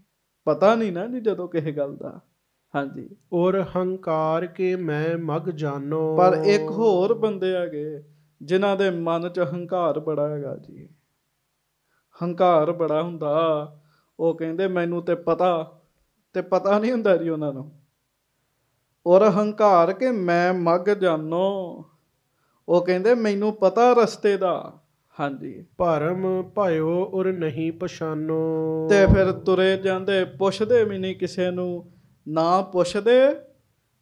ਪਤਾ ਨਹੀਂ ਨਾ ਜੀ ਜਦੋਂ ਕਿਸੇ ਗੱਲ ਦਾ ਹਾਂਜੀ ਔਰ ਹੰਕਾਰ ਕੇ ਮੈਂ ਮਗ ਜਾਨੋ ਪਰ ਇੱਕ ਹੋਰ ਬੰਦੇ ਆਗੇ ਜਿਨ੍ਹਾਂ ਦੇ ਮਨ 'ਚ ਹੰਕਾਰ ਬੜਾ ਹੈਗਾ ਜੀ ਹੰਕਾਰ ਬੜਾ ਹੁੰਦਾ ਉਹ ਕਹਿੰਦੇ ਮੈਨੂੰ ਤੇ ਪਤਾ ਤੇ ਪਤਾ ਨਹੀਂ ਹੁੰਦਾ ਜੀ ਉਹਨਾਂ ਨੂੰ ਔਰ ਹੰਕਾਰ ਕੇ ਮੈਂ ਮਗ ਜਾਨੋ ਉਹ ਕਹਿੰਦੇ ਮੈਨੂੰ ਪਤਾ ਰਸਤੇ ਦਾ ਹਾਂਜੀ ਭਰਮ ਭਾਇਓ ਔਰ ਨਹੀਂ ਪਛਾਨੋ ਤੇ ਫਿਰ ਤੁਰੇ ਜਾਂਦੇ ਪੁੱਛਦੇ ਵੀ ਨਹੀਂ ਕਿਸੇ ਨੂੰ ਨਾ ਪੁੱਛਦੇ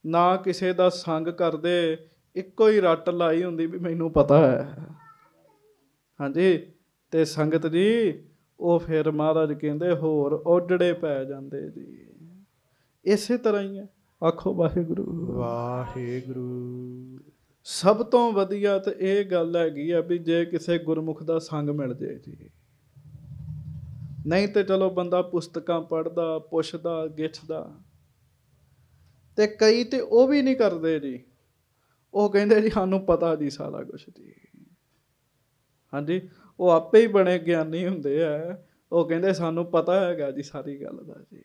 ਨਾ ਕਿਸੇ ਦਾ ਸੰਗ ਕਰਦੇ ਇੱਕੋ ਹੀ ਰੱਟ ਲਾਈ ਹੁੰਦੀ ਵੀ ਮੈਨੂੰ ਪਤਾ ਹੈ ਹਾਂਜੀ ਤੇ ਸੰਗਤ ਜੀ ਉਹ ਫਿਰ ਮਹਾਰਾਜ ਕਹਿੰਦੇ ਹੋਰ ਓਡੜੇ ਪੈ ਜਾਂਦੇ ਜੀ ਇਸੇ ਤਰ੍ਹਾਂ ਹੀ ਹੈ ਆਖੋ ਵਾਹਿਗੁਰੂ ਵਾਹਿਗੁਰੂ ਸਭ ਤੋਂ ਵਧੀਆ ਤੇ ਇਹ ਗੱਲ ਹੈਗੀ ਆ ਵੀ ਜੇ ਕਿਸੇ ਗੁਰਮੁਖ ਦਾ ਸੰਗ ਮਿਲ ਜੇ ਜੀ ਨਹੀਂ ਤੇ ਚਲੋ ਬੰਦਾ ਪੁਸਤਕਾਂ ਪੜਦਾ ਪੁੱਛਦਾ ਗਿੱਛਦਾ ਤੇ ਕਈ ਤੇ ਉਹ ਵੀ ਨਹੀਂ ਕਰਦੇ ਜੀ ਉਹ ਕਹਿੰਦੇ ਜੀ ਸਾਨੂੰ ਪਤਾ ਜੀ ਸਾਰਾ ਕੁਝ ਜੀ ਹਾਂਜੀ ਉਹ ਆਪੇ ਹੀ ਬਣੇ ਗਿਆਨੀ ਹੁੰਦੇ ਆ ਉਹ ਕਹਿੰਦੇ ਸਾਨੂੰ ਪਤਾ ਹੈਗਾ ਜੀ ਸਾਰੀ ਗੱਲ ਦਾ ਜੀ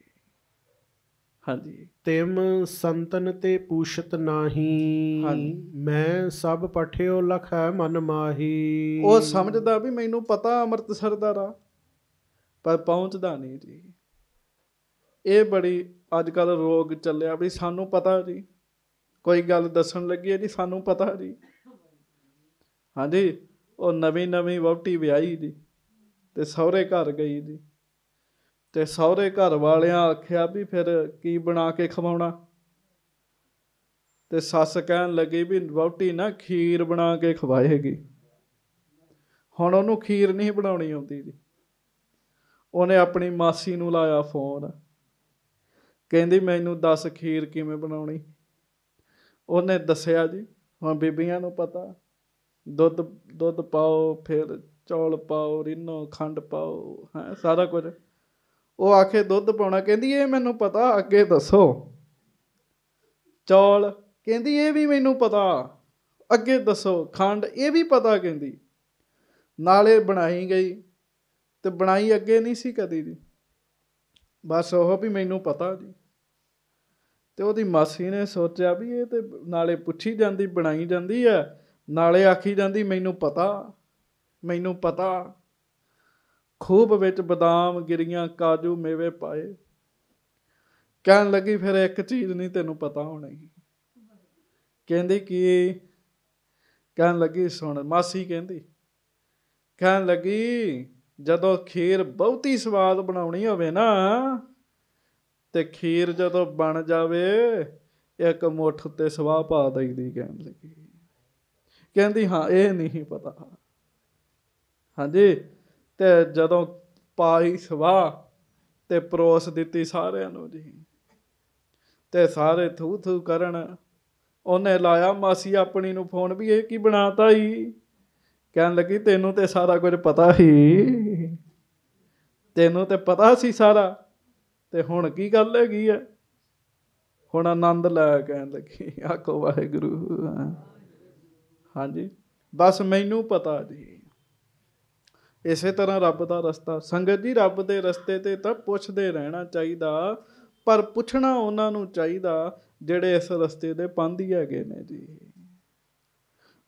ਹਾਂਜੀ ਤੇਮ ਸੰਤਨ ਤੇ ਪੂਛਤ ਨਾਹੀ ਮੈਂ ਸਭ ਪਠਿਓ ਲਖੈ ਮਨ ਮਾਹੀ ਉਹ ਸਮਝਦਾ ਵੀ ਮੈਨੂੰ ਪਤਾ ਅੰਮ੍ਰਿਤਸਰ ਦਾ ਰਾਹ ਪਰ ਪਹੁੰਚਦਾ ਨਹੀਂ ਜੀ ਇਹ ਬੜੀ ਅੱਜ ਕੱਲ ਰੋਗ ਚੱਲਿਆ ਵੀ ਸਾਨੂੰ ਪਤਾ ਜੀ ਕੋਈ ਗੱਲ ਦੱਸਣ ਲੱਗੀ ਹੈ ਜੀ ਸਾਨੂੰ ਪਤਾ ਜੀ ਹਾਂਜੀ ਉਹ ਨਵੀਂ ਨਵੀਂ ਵਹੁਟੀ ਵਿਆਹੀ ਦੀ ਤੇ ਸਹੁਰੇ ਘਰ ਗਈ ਦੀ ਤੇ ਸਹੁਰੇ ਘਰ ਵਾਲਿਆਂ ਆਖਿਆ ਵੀ ਫਿਰ ਕੀ ਬਣਾ ਕੇ ਖਵਾਉਣਾ ਤੇ ਸੱਸ ਕਹਿਣ ਲੱਗੀ ਵੀ ਵਹੁਟੀ ਨਾ ਖੀਰ ਬਣਾ ਕੇ ਖਵਾਏਗੀ ਹੁਣ ਉਹਨੂੰ ਖੀਰ ਨਹੀਂ ਬਣਾਉਣੀ ਆਉਂਦੀ ਜੀ ਉਹਨੇ ਆਪਣੀ ਮਾਸੀ ਨੂੰ ਲਾਇਆ ਫੋਨ ਕਹਿੰਦੀ ਮੈਨੂੰ ਦੱਸ ਖੀਰ ਕਿਵੇਂ ਬਣਾਉਣੀ ਉਹਨੇ ਦੱਸਿਆ ਜੀ ਹੁਣ ਬੀਬੀਆਂ ਨੂੰ ਪਤਾ ਦੁੱਧ ਦੁੱਧ ਪਾਓ ਫਿਰ ਚੌਲ ਪਾਓ ਰਿੰਨੋ ਖੰਡ ਪਾਓ ਹੈ ਸਾਰਾ ਕੁਝ ਉਹ ਆਖੇ ਦੁੱਧ ਪਾਉਣਾ ਕਹਿੰਦੀ ਇਹ ਮੈਨੂੰ ਪਤਾ ਅੱਗੇ ਦੱਸੋ ਚੌਲ ਕਹਿੰਦੀ ਇਹ ਵੀ ਮੈਨੂੰ ਪਤਾ ਅੱਗੇ ਦੱਸੋ ਖੰਡ ਇਹ ਵੀ ਪਤਾ ਕਹਿੰਦੀ ਨਾਲੇ ਬਣਾਈ ਗਈ ਤੇ ਬਣਾਈ ਅੱਗੇ ਨਹੀਂ ਸੀ ਕਦੀ ਦੀ ਬਸ ਉਹ ਵੀ ਮੈਨੂੰ ਪਤਾ ਜੀ ਤੇ ਉਹਦੀ ਮਾਸੀ ਨੇ ਸੋਚਿਆ ਵੀ ਇਹ ਤੇ ਨਾਲੇ ਪੁੱਛੀ ਜਾਂਦੀ ਬਣਾਈ ਜਾਂਦੀ ਆ ਨਾਲੇ ਆਖੀ ਜਾਂਦੀ ਮੈਨੂੰ ਪਤਾ ਮੈਨੂੰ ਪਤਾ ਖੂਬ ਵਿੱਚ ਬਦਾਮ ਗਿਰੀਆਂ ਕਾਜੂ ਮੇਵੇ ਪਾਏ ਕਹਿਣ ਲੱਗੀ ਫਿਰ ਇੱਕ ਚੀਜ਼ ਨਹੀਂ ਤੈਨੂੰ ਪਤਾ ਹੋਣੀ ਕਹਿੰਦੀ ਕਿ ਕਹਿਣ ਲੱਗੀ ਸੁਣ ਮਾਸੀ ਕਹਿੰਦੀ ਕਹਿਣ ਲੱਗੀ ਜਦੋਂ ਖੀਰ ਬਹੁਤੀ ਸਵਾਦ ਬਣਾਉਣੀ ਹੋਵੇ ਨਾ ਤੇ ਖੀਰ ਜਦੋਂ ਬਣ ਜਾਵੇ ਇੱਕ ਮੁੱਠ ਤੇ ਸਵਾਹ ਪਾ ਦਈਦੀ ਕਹਿਣ ਲੱਗੀ ਕਹਿੰਦੀ ਹਾਂ ਇਹ ਨਹੀਂ ਪਤਾ ਹਾਂਜੀ ਤੇ ਜਦੋਂ ਪਾਈ ਸਵਾਹ ਤੇ ਪਰੋਸ ਦਿੱਤੀ ਸਾਰਿਆਂ ਨੂੰ ਜੀ ਤੇ ਸਾਰੇ ਥੂ ਥੂ ਕਰਨ ਉਹਨੇ ਲਾਇਆ ਮਾਸੀ ਆਪਣੀ ਨੂੰ ਫੋਨ ਵੀ ਇਹ ਕੀ ਬਣਾਤਾ ਹੀ ਕਹਿਣ ਲੱਗੀ ਤੈਨੂੰ ਤੇ ਸਾਰਾ ਕੁਝ ਪਤਾ ਹੀ ਤੈਨੂੰ ਤੇ ਪਤਾ ਸੀ ਸਾਰਾ ਤੇ ਹੁਣ ਕੀ ਗੱਲ ਹੈਗੀ ਹੈ ਹੁਣ ਆਨੰਦ ਲੈ ਕਹਿਣ ਲੱਗੀ ਆਖੋ ਵਾਹਿਗੁਰੂ ਹਾਂਜੀ ਬਸ ਮੈਨੂੰ ਪਤਾ ਜੀ ਇਸੇ ਤਰ੍ਹਾਂ ਰੱਬ ਦਾ ਰਸਤਾ ਸੰਗਤ ਜੀ ਰੱਬ ਦੇ ਰਸਤੇ ਤੇ ਤਾਂ ਪੁੱਛਦੇ ਰਹਿਣਾ ਚਾਹੀਦਾ ਪਰ ਪੁੱਛਣਾ ਉਹਨਾਂ ਨੂੰ ਚਾਹੀਦਾ ਜਿਹੜੇ ਇਸ ਰਸਤੇ ਦੇ ਪੰਧੀ ਹੈਗੇ ਨੇ ਜੀ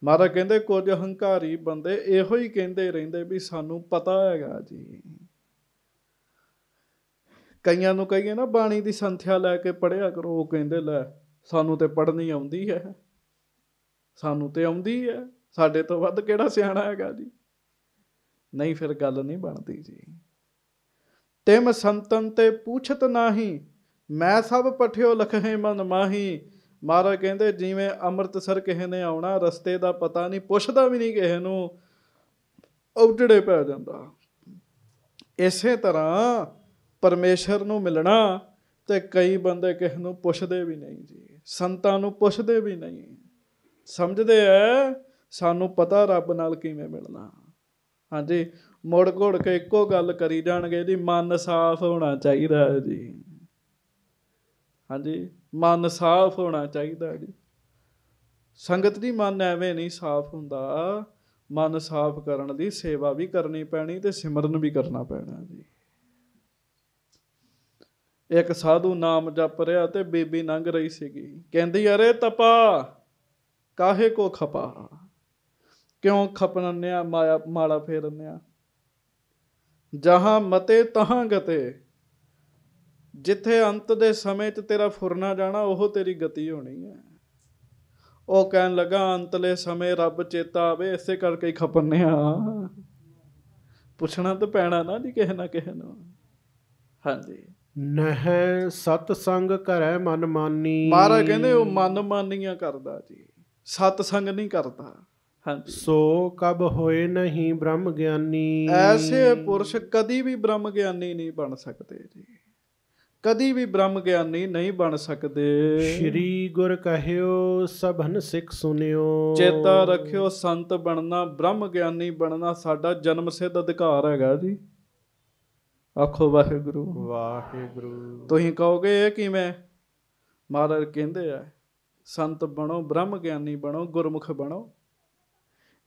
ਮਾਰਾ ਕਹਿੰਦੇ ਕੁਝ ਹੰਕਾਰੀ ਬੰਦੇ ਇਹੋ ਹੀ ਕਹਿੰਦੇ ਰਹਿੰਦੇ ਵੀ ਸਾਨੂੰ ਪਤਾ ਹੈਗਾ ਜੀ ਕਈਆਂ ਨੂੰ ਕਹੀਏ ਨਾ ਬਾਣੀ ਦੀ ਸੰਥਿਆ ਲੈ ਕੇ ਪੜਿਆ ਕਰੋ ਉਹ ਕਹਿੰਦੇ ਲੈ ਸਾਨੂੰ ਤੇ ਪੜਨੀ ਆਉਂਦੀ ਹੈ ਸਾਨੂੰ ਤੇ ਆਉਂਦੀ ਹੈ ਸਾਡੇ ਤੋਂ ਵੱਧ ਕਿਹੜਾ ਸਿਆਣਾ ਹੈਗਾ ਜੀ ਨਹੀਂ ਫਿਰ ਗੱਲ ਨਹੀਂ ਬਣਦੀ ਜੀ ਤਿਮ ਸੰਤਨ ਤੇ ਪੁੱਛਤ ਨਾਹੀ ਮੈਂ ਸਭ ਪਠਿਓ ਲਖੇ ਮਨ ਮਾਹੀ ਮਹਾਰਾ ਕਹਿੰਦੇ ਜਿਵੇਂ ਅੰਮ੍ਰਿਤਸਰ ਕਿਸੇ ਨੇ ਆਉਣਾ ਰਸਤੇ ਦਾ ਪਤਾ ਨਹੀਂ ਪੁੱਛਦਾ ਵੀ ਨਹੀਂ ਕਿਸੇ ਨੂੰ ਉਟੜੇ ਪੈ ਜਾਂਦਾ ਇਸੇ ਤਰ੍ਹਾਂ ਪਰਮੇਸ਼ਰ ਨੂੰ ਮਿਲਣਾ ਤੇ ਕਈ ਬੰਦੇ ਕਿਸ ਨੂੰ ਪੁੱਛਦੇ ਵੀ ਨਹੀਂ ਜੀ ਸੰਤਾਂ ਨੂੰ ਪੁੱਛਦੇ ਵੀ ਨਹੀਂ ਸਮਝਦੇ ਐ ਸਾਨੂੰ ਪਤਾ ਰੱਬ ਨਾਲ ਕਿਵੇਂ ਮਿਲਣਾ ਹਾਂਜੀ ਮੋੜ ਘੋੜ ਕੇ ਇੱਕੋ ਗੱਲ ਕਰੀ ਜਾਣਗੇ ਜੀ ਮਨ ਸਾਫ਼ ਹੋਣਾ ਚਾਹੀਦਾ ਜੀ ਹਾਂਜੀ ਮਨ ਸਾਫ਼ ਹੋਣਾ ਚਾਹੀਦਾ ਜੀ ਸੰਗਤ ਦੀ ਮਨ ਐਵੇਂ ਨਹੀਂ ਸਾਫ਼ ਹੁੰਦਾ ਮਨ ਸਾਫ਼ ਕਰਨ ਦੀ ਸੇਵਾ ਵੀ ਕਰਨੀ ਪੈਣੀ ਤੇ ਸਿਮਰਨ ਵੀ ਕਰਨਾ ਪੈਣਾ ਜੀ ਇੱਕ ਸਾਧੂ ਨਾਮ ਜਪ ਰਿਹਾ ਤੇ ਬੀਬੀ ਨੰਗ ਰਹੀ ਸੀਗੀ ਕਹਿੰਦੀ ਅਰੇ ਤਪਾ ਕਾਹੇ ਕੋ ਖਪਾ ਕਿਉਂ ਖਪਨਨਿਆ ਮਾਇਆ ਮਾਲਾ ਫੇਰਨਿਆ ਜਹਾਂ ਮਤੇ ਤਹਾਂ ਗਤੇ ਜਿੱਥੇ ਅੰਤ ਦੇ ਸਮੇਂ ਤੇ ਤੇਰਾ ਫੁਰਨਾ ਜਾਣਾ ਉਹ ਤੇਰੀ ਗਤੀ ਹੋਣੀ ਹੈ ਉਹ ਕਹਿਣ ਲੱਗਾ ਅੰਤਲੇ ਸਮੇਂ ਰੱਬ ਚੇਤਾ ਆਵੇ ਇਸੇ ਕਰਕੇ ਹੀ ਖਪਨਿਆ ਪੁੱਛਣਾ ਤਾਂ ਪੈਣਾ ਨਾ ਜੀ ਕਿਸੇ ਨਾ ਕਿਸੇ ਨੂੰ ਹਾਂਜੀ ਨਹਿ ਸਤ ਸੰਗ ਕਰੈ ਮਨ ਮਾਨੀ ਮਹਾਰਾਜ ਕਹਿੰਦੇ ਉਹ ਮਨ ਮਾਨੀਆਂ ਕਰਦਾ ਜੀ ਸਤ ਸੰਗ ਨਹੀਂ ਕਰਦਾ ਹਾਂਜੀ ਸੋ ਕਬ ਹੋਏ ਨਹੀਂ ਬ੍ਰਹਮ ਗਿਆਨੀ ਐਸੇ ਪੁਰਸ਼ ਕਦੀ ਵੀ ਬ੍ਰਹਮ ਗਿਆਨੀ ਨਹੀਂ ਬਣ ਸਕਦੇ ਜੀ ਕਦੀ ਵੀ ਬ੍ਰਹਮ ਗਿਆਨੀ ਨਹੀਂ ਬਣ ਸਕਦੇ ਸ੍ਰੀ ਗੁਰ ਕਹਿਓ ਸਭਨ ਸਿੱਖ ਸੁਨਿਓ ਚੇਤਾ ਰੱਖਿਓ ਸੰਤ ਬਣਨਾ ਬ੍ਰਹਮ ਗਿਆਨੀ ਬਣਨਾ ਸਾਡਾ ਜਨਮ ਸਿੱਧ ਅਧਿਕਾਰ ਹੈਗਾ ਜੀ ਆਖੋ ਵਾਹਿਗੁਰੂ ਵਾਹਿਗੁਰੂ ਤੁਸੀਂ ਕਹੋਗੇ ਇਹ ਕਿਵੇਂ ਮਹਾਰਾਜ ਕਹਿੰਦੇ ਆ ਸੰਤ ਬਣੋ ਬ੍ਰਹਮ ਗਿਆਨੀ ਬਣੋ ਗੁਰਮੁਖ ਬਣੋ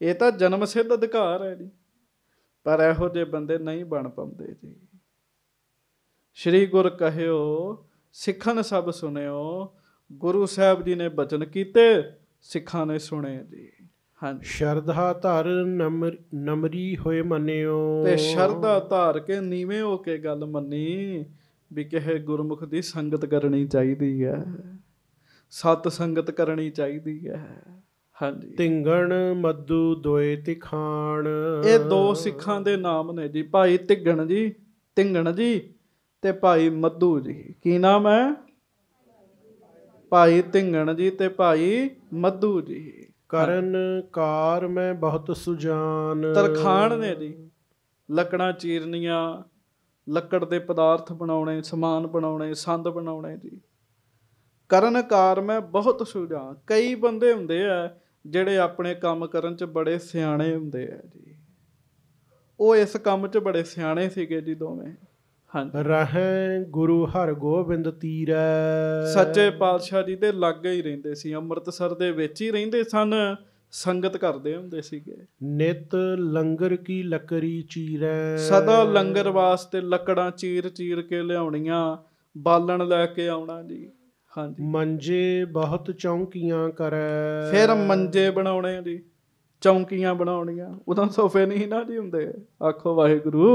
ਇਹ ਤਾਂ ਜਨਮ ਸਿੱਧ ਅਧਿਕਾਰ ਹੈ ਜੀ ਪਰ ਇਹੋ ਜੇ ਬੰਦੇ ਨਹੀਂ ਬਣ ਪਾਉਂਦੇ ਜੀ ਸ੍ਰੀ ਗੁਰ ਕਹਿਓ ਸਿੱਖਨ ਸਭ ਸੁਨਿਓ ਗੁਰੂ ਸਾਹਿਬ ਜੀ ਨੇ ਬਚਨ ਕੀਤੇ ਸਿੱਖਾਂ ਨੇ ਸੁਣੇ ਜੀ ਹਾਂ ਸ਼ਰਧਾ ਧਰ ਨਮਰੀ ਹੋਏ ਮੰਨਿਓ ਤੇ ਸ਼ਰਧਾ ਧਾਰ ਕੇ ਨੀਵੇਂ ਹੋ ਕੇ ਗੱਲ ਮੰਨੀ ਵੀ ਕਿਹੇ ਗੁਰਮੁਖ ਦੀ ਸੰਗਤ ਕਰਨੀ ਚਾਹੀਦੀ ਹੈ ਸਤ ਸੰਗਤ ਕਰਨੀ ਚਾਹੀਦੀ ਹੈ ਹਾਂਜੀ ਤਿੰਗਣ ਮੱਦੂ ਦੋਏ ਤਿਖਾਣ ਇਹ ਦੋ ਸਿੱਖਾਂ ਦੇ ਨਾਮ ਨੇ ਜੀ ਭਾਈ ਤਿੰਗਣ ਜੀ ਤਿੰਗਣ ਜੀ ਤੇ ਭਾਈ ਮੱਦੂ ਜੀ ਕੀ ਨਾਮ ਹੈ ਭਾਈ ਤਿੰਗਣ ਜੀ ਤੇ ਭਾਈ ਮੱਦੂ ਜੀ ਕਰਨ ਕਾਰ ਮੈਂ ਬਹੁਤ ਸੁਜਾਨ ਤਰਖਾਣ ਨੇ ਜੀ ਲੱਕੜਾਂ ਚੀਰਨੀਆਂ ਲੱਕੜ ਦੇ ਪਦਾਰਥ ਬਣਾਉਣੇ ਸਮਾਨ ਬਣਾਉਣੇ ਸੰਦ ਬਣਾਉਣੇ ਜੀ ਕਰਨ ਕਾਰ ਮੈਂ ਬਹੁਤ ਸੁਜਾਨ ਕਈ ਬੰਦੇ ਹੁੰਦੇ ਆ ਜਿਹੜੇ ਆਪਣੇ ਕੰਮ ਕਰਨ 'ਚ ਬੜੇ ਸਿਆਣੇ ਹੁੰਦੇ ਆ ਜੀ ਉਹ ਇਸ ਕੰਮ 'ਚ ਬੜੇ ਸਿਆਣੇ ਸੀਗੇ ਜੀ ਦੋਵੇਂ ਰਹੇ ਗੁਰੂ ਹਰਗੋਬਿੰਦ ਤੀਰੈ ਸੱਚੇ ਪਾਤਸ਼ਾਹ ਜੀ ਦੇ ਲੱਗੇ ਹੀ ਰਹਿੰਦੇ ਸੀ ਅੰਮ੍ਰਿਤਸਰ ਦੇ ਵਿੱਚ ਹੀ ਰਹਿੰਦੇ ਸਨ ਸੰਗਤ ਕਰਦੇ ਹੁੰਦੇ ਸੀਗੇ ਨਿਤ ਲੰਗਰ ਕੀ ਲੱਕਰੀ ਚੀਰੈ ਸਦਾ ਲੰਗਰ ਵਾਸਤੇ ਲੱਕੜਾਂ ਚੀਰ ਚੀਰ ਕੇ ਲਿਆਉਣੀਆਂ ਬਾਲਣ ਲੈ ਕੇ ਆਉਣਾ ਜੀ ਹਾਂਜੀ ਮੰਜੇ ਬਹੁਤ ਚੌਂਕੀਆਂ ਕਰੈ ਫਿਰ ਮੰਜੇ ਬਣਾਉਣੇ ਜੀ ਚੌਂਕੀਆਂ ਬਣਾਉਣੀਆਂ ਉਦੋਂ ਸੋਫੇ ਨਹੀਂ ਨਾ ਜੀ ਹੁੰਦੇ ਆਖੋ ਵਾਹਿਗੁਰੂ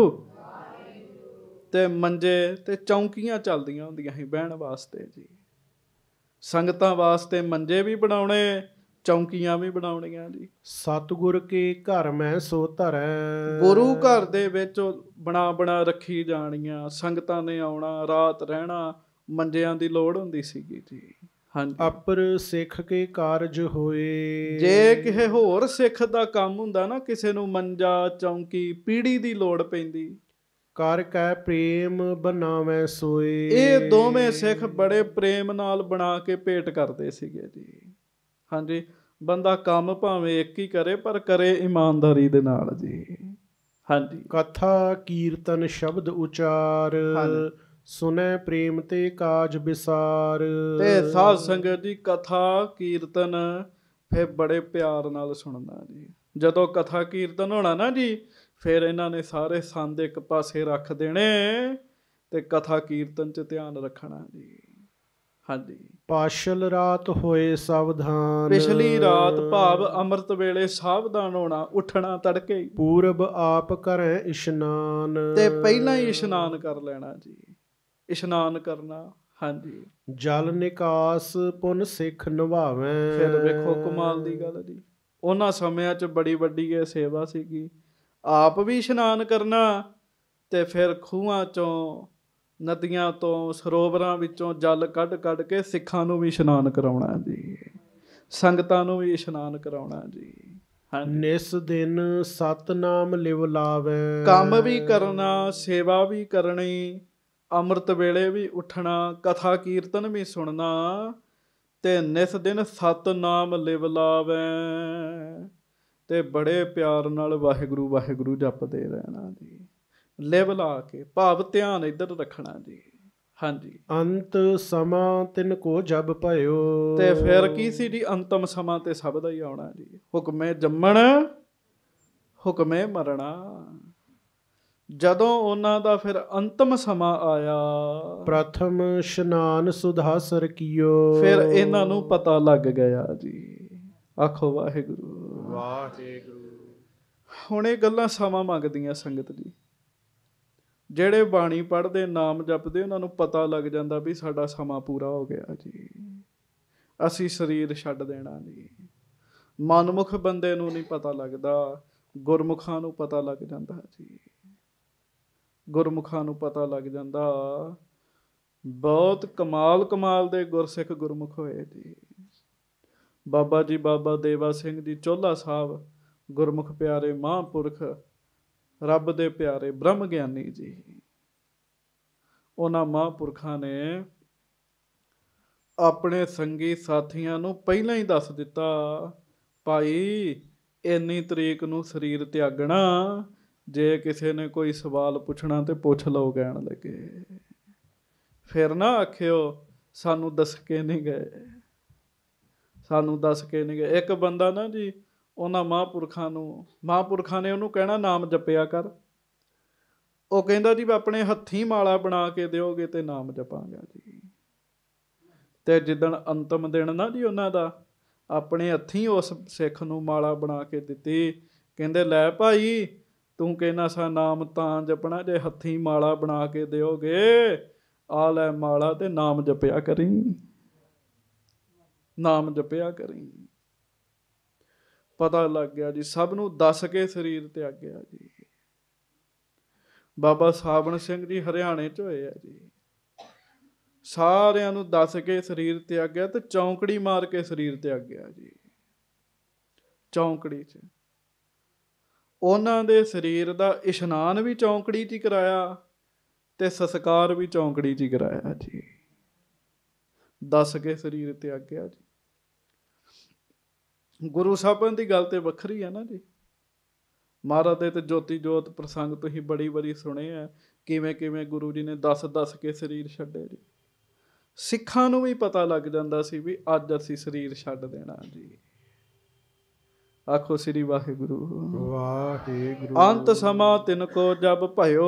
ਤੇ ਮੰਜੇ ਤੇ ਚੌਂਕੀਆਂ ਚੱਲਦੀਆਂ ਹੁੰਦੀਆਂ ਸੀ ਬਹਿਣ ਵਾਸਤੇ ਜੀ ਸੰਗਤਾਂ ਵਾਸਤੇ ਮੰਜੇ ਵੀ ਬਣਾਉਣੇ ਚੌਂਕੀਆਂ ਵੀ ਬਣਾਉਣੀਆਂ ਜੀ ਸਤਗੁਰ ਕੇ ਘਰ ਮੈਂ ਸੋ ਧਰੈ ਗੁਰੂ ਘਰ ਦੇ ਵਿੱਚ ਬਣਾ ਬਣਾ ਰੱਖੀ ਜਾਣੀਆਂ ਸੰਗਤਾਂ ਨੇ ਆਉਣਾ ਰਾਤ ਰਹਿਣਾ ਮੰਜਿਆਂ ਦੀ ਲੋੜ ਹੁੰਦੀ ਸੀਗੀ ਜੀ ਹਾਂਜੀ ਅਪਰ ਸਿੱਖ ਕੇ ਕਾਰਜ ਹੋਏ ਜੇ ਕਿਸੇ ਹੋਰ ਸਿੱਖ ਦਾ ਕੰਮ ਹੁੰਦਾ ਨਾ ਕਿਸੇ ਨੂੰ ਮੰਜਾ ਚੌਂਕੀ ਪੀੜੀ ਦੀ ਲੋੜ ਪੈਂਦੀ ਕਰ ਕੈ ਪ੍ਰੇਮ ਬਣਾਵੇਂ ਸੋਏ ਇਹ ਦੋਵੇਂ ਸਿੱਖ ਬੜੇ ਪ੍ਰੇਮ ਨਾਲ ਬਣਾ ਕੇ ਭੇਟ ਕਰਦੇ ਸੀਗੇ ਜੀ ਹਾਂਜੀ ਬੰਦਾ ਕੰਮ ਭਾਵੇਂ ਇੱਕ ਹੀ ਕਰੇ ਪਰ ਕਰੇ ਇਮਾਨਦਾਰੀ ਦੇ ਨਾਲ ਜੀ ਹਾਂਜੀ ਕਥਾ ਕੀਰਤਨ ਸ਼ਬਦ ਉਚਾਰ ਸੁਨੇ ਪ੍ਰੇਮ ਤੇ ਕਾਜ ਵਿਸਾਰ ਤੇ ਸਾਧ ਸੰਗਤ ਦੀ ਕਥਾ ਕੀਰਤਨ ਫੇ ਬੜੇ ਪਿਆਰ ਨਾਲ ਸੁਣਨਾ ਜੀ ਜਦੋਂ ਕਥਾ ਕੀਰਤਨ ਹੋਣਾ ਨਾ ਜੀ ਫਿਰ ਇਹਨਾਂ ਨੇ ਸਾਰੇ ਸੰਦ ਇੱਕ ਪਾਸੇ ਰੱਖ ਦੇਣੇ ਤੇ ਕਥਾ ਕੀਰਤਨ 'ਚ ਧਿਆਨ ਰੱਖਣਾ ਜੀ ਹਾਂਜੀ ਪਾਸ਼ਲ ਰਾਤ ਹੋਏ ਸਾਵਧਾਨ ਪਿਛਲੀ ਰਾਤ ਭਾਵ ਅੰਮ੍ਰਿਤ ਵੇਲੇ ਸਾਵਧਾਨ ਹੋਣਾ ਉੱਠਣਾ ਤੜਕੇ ਪੂਰਬ ਆਪ ਕਰੇ ਇਸ਼ਨਾਨ ਤੇ ਪਹਿਲਾਂ ਹੀ ਇਸ਼ਨਾਨ ਕਰ ਲੈਣਾ ਜੀ ਇਸ਼ਨਾਨ ਕਰਨਾ ਹਾਂਜੀ ਜਲ ਨਿਕਾਸ ਪੁਨ ਸਿੱਖ ਨਿਭਾਵੇਂ ਫਿਰ ਵੇਖੋ ਕਮਾਲ ਦੀ ਗੱਲ ਜੀ ਉਹਨਾਂ ਸਮਿਆਂ 'ਚ ਬੜੀ ਵੱਡੀ ਇਹ ਸੇਵਾ ਸੀਗੀ ਆਪ ਵੀ ਇਸ਼ਨਾਨ ਕਰਨਾ ਤੇ ਫਿਰ ਖੂਹਾਂ ਚੋਂ ਨਦੀਆਂ ਤੋਂ ਸਰੋਵਰਾਂ ਵਿੱਚੋਂ ਜਲ ਕੱਢ ਕੱਢ ਕੇ ਸਿੱਖਾਂ ਨੂੰ ਵੀ ਇਸ਼ਨਾਨ ਕਰਾਉਣਾ ਜੀ ਸੰਗਤਾਂ ਨੂੰ ਵੀ ਇਸ਼ਨਾਨ ਕਰਾਉਣਾ ਜੀ ਨਿਸ ਦਿਨ ਸਤਨਾਮ ਲਿਵ ਲਾਵੇ ਕੰਮ ਵੀ ਕਰਨਾ ਸੇਵਾ ਵੀ ਕਰਨੀ ਅੰਮ੍ਰਿਤ ਵੇਲੇ ਵੀ ਉੱਠਣਾ ਕਥਾ ਕੀਰਤਨ ਵੀ ਸੁਣਨਾ ਤੇ ਨਿਸ ਦਿਨ ਸਤਨਾਮ ਲਿਵ ਲਾਵੇ ਤੇ ਬੜੇ ਪਿਆਰ ਨਾਲ ਵਾਹਿਗੁਰੂ ਵਾਹਿਗੁਰੂ ਜਪਦੇ ਰਹਿਣਾ ਜੀ ਲੈਵਲ ਆ ਕੇ ਭਾਵ ਧਿਆਨ ਇੱਧਰ ਰੱਖਣਾ ਜੀ ਹਾਂਜੀ ਅੰਤ ਸਮਾਂ ਤਿੰਨ ਕੋ ਜਬ ਭਇਓ ਤੇ ਫਿਰ ਕੀ ਸੀ ਜੀ ਅੰਤਮ ਸਮਾਂ ਤੇ ਸਭ ਦਾ ਹੀ ਆਉਣਾ ਜੀ ਹੁਕਮੇ ਜੰਮਣ ਹੁਕਮੇ ਮਰਣਾ ਜਦੋਂ ਉਹਨਾਂ ਦਾ ਫਿਰ ਅੰਤਮ ਸਮਾਂ ਆਇਆ ਪ੍ਰਥਮ ਇਸ਼ਨਾਨ ਸੁਧਾਸਰ ਕੀਓ ਫਿਰ ਇਹਨਾਂ ਨੂੰ ਪਤਾ ਲੱਗ ਗਿਆ ਜੀ ਆਖੋ ਵਾਹਿਗੁਰੂ ਵਾਹਿਗੁਰੂ ਹੁਣ ਇਹ ਗੱਲਾਂ ਸਮਾਂ ਮੰਗਦੀਆਂ ਸੰਗਤ ਜੀ ਜਿਹੜੇ ਬਾਣੀ ਪੜ੍ਹਦੇ ਨਾਮ ਜਪਦੇ ਉਹਨਾਂ ਨੂੰ ਪਤਾ ਲੱਗ ਜਾਂਦਾ ਵੀ ਸਾਡਾ ਸਮਾਂ ਪੂਰਾ ਹੋ ਗਿਆ ਜੀ ਅਸੀਂ ਸਰੀਰ ਛੱਡ ਦੇਣਾ ਜੀ ਮਨਮੁਖ ਬੰਦੇ ਨੂੰ ਨਹੀਂ ਪਤਾ ਲੱਗਦਾ ਗੁਰਮੁਖਾਂ ਨੂੰ ਪਤਾ ਲੱਗ ਜਾਂਦਾ ਜੀ ਗੁਰਮੁਖਾਂ ਨੂੰ ਪਤਾ ਲੱਗ ਜਾਂਦਾ ਬਹੁਤ ਕਮਾਲ ਕਮਾਲ ਦੇ ਗੁਰਸਿੱਖ ਗੁਰਮੁਖ ਹੋਏ ਜੀ ਬਾਬਾ ਜੀ ਬਾਬਾ ਦੇਵਾ ਸਿੰਘ ਜੀ ਚੋਲਾ ਸਾਹਿਬ ਗੁਰਮੁਖ ਪਿਆਰੇ ਮਹਾਂਪੁਰਖ ਰੱਬ ਦੇ ਪਿਆਰੇ ਬ੍ਰਹਮ ਗਿਆਨੀ ਜੀ ਉਹਨਾਂ ਮਹਾਂਪੁਰਖਾਂ ਨੇ ਆਪਣੇ ਸੰਗੀ ਸਾਥੀਆਂ ਨੂੰ ਪਹਿਲਾਂ ਹੀ ਦੱਸ ਦਿੱਤਾ ਭਾਈ ਇੰਨੀ ਤਰੀਕ ਨੂੰ ਸਰੀਰ ਤਿਆਗਣਾ ਜੇ ਕਿਸੇ ਨੇ ਕੋਈ ਸਵਾਲ ਪੁੱਛਣਾ ਤੇ ਪੁੱਛ ਲਓ ਕਹਿਣ ਲੱਗੇ ਫਿਰ ਨਾ ਆਖਿਓ ਸਾਨੂੰ ਦੱਸ ਕੇ ਨਹੀਂ ਗਏ ਸਾਨੂੰ ਦੱਸ ਕੇ ਨਹੀਂ ਗਏ ਇੱਕ ਬੰਦਾ ਨਾ ਜੀ ਉਹਨਾਂ ਮਹਾਪੁਰਖਾਂ ਨੂੰ ਮਹਾਪੁਰਖਾਂ ਨੇ ਉਹਨੂੰ ਕਹਿਣਾ ਨਾਮ ਜਪਿਆ ਕਰ ਉਹ ਕਹਿੰਦਾ ਜੀ ਆਪਣੇ ਹੱਥੀ ਮਾਲਾ ਬਣਾ ਕੇ ਦਿਓਗੇ ਤੇ ਨਾਮ ਜਪਾਂਗਾ ਜੀ ਤੇ ਜਿੱਦਣ ਅੰਤਮ ਦਿਨ ਨਾ ਜੀ ਉਹਨਾਂ ਦਾ ਆਪਣੇ ਹੱਥੀ ਉਸ ਸਿੱਖ ਨੂੰ ਮਾਲਾ ਬਣਾ ਕੇ ਦਿੱਤੀ ਕਹਿੰਦੇ ਲੈ ਭਾਈ ਤੂੰ ਕਹਿੰਦਾ ਸਾ ਨਾਮ ਤਾਂ ਜਪਣਾ ਜੇ ਹੱਥੀ ਮਾਲਾ ਬਣਾ ਕੇ ਦਿਓਗੇ ਆ ਲੈ ਮਾਲਾ ਤੇ ਨਾਮ ਜਪਿਆ ਕਰੀ ਨਾਮ ਜਪਿਆ ਕਰੀ ਪਤਾ ਲੱਗ ਗਿਆ ਜੀ ਸਭ ਨੂੰ ਦੱਸ ਕੇ ਸਰੀਰ ਤੇ ਆ ਗਿਆ ਜੀ ਬਾਬਾ ਸਾਬਣ ਸਿੰਘ ਜੀ ਹਰਿਆਣੇ ਚ ਹੋਏ ਆ ਜੀ ਸਾਰਿਆਂ ਨੂੰ ਦੱਸ ਕੇ ਸਰੀਰ ਤੇ ਆ ਗਿਆ ਤੇ ਚੌਂਕੜੀ ਮਾਰ ਕੇ ਸਰੀਰ ਤੇ ਆ ਗਿਆ ਜੀ ਚੌਂਕੜੀ 'ਚ ਉਹਨਾਂ ਦੇ ਸਰੀਰ ਦਾ ਇਸ਼ਨਾਨ ਵੀ ਚੌਂਕੜੀ 'ਚ ਕਰਾਇਆ ਤੇ ਸਸਕਾਰ ਵੀ ਚੌਂਕੜੀ 'ਚ ਕਰਾਇਆ ਜੀ ਦੱਸ ਕੇ ਸਰੀਰ ਤੇ ਆ ਗਿਆ ਜੀ ਗੁਰੂ ਸਾਹਿਬਾਂ ਦੀ ਗੱਲ ਤੇ ਵੱਖਰੀ ਆ ਨਾ ਜੀ ਮਹਾਰਾਜ ਦੇ ਤੇ ਜੋਤੀ ਜੋਤ ਪ੍ਰਸੰਗ ਤੁਸੀਂ ਬੜੀ ਬੜੀ ਸੁਣੇ ਆ ਕਿਵੇਂ ਕਿਵੇਂ ਗੁਰੂ ਜੀ ਨੇ 10-10 ਕੇ ਸਰੀਰ ਛੱਡੇ ਜੀ ਸਿੱਖਾਂ ਨੂੰ ਵੀ ਪਤਾ ਲੱਗ ਜਾਂਦਾ ਸੀ ਵੀ ਅੱਜ ਅਸੀਂ ਸਰੀਰ ਛੱਡ ਦੇਣਾ ਜੀ ਆਖੋ ਸ੍ਰੀ ਵਾਹਿਗੁਰੂ ਵਾਹਿਗੁਰੂ ਅੰਤ ਸਮਾ ਤਿਨ ਕੋ ਜਬ ਭਇਓ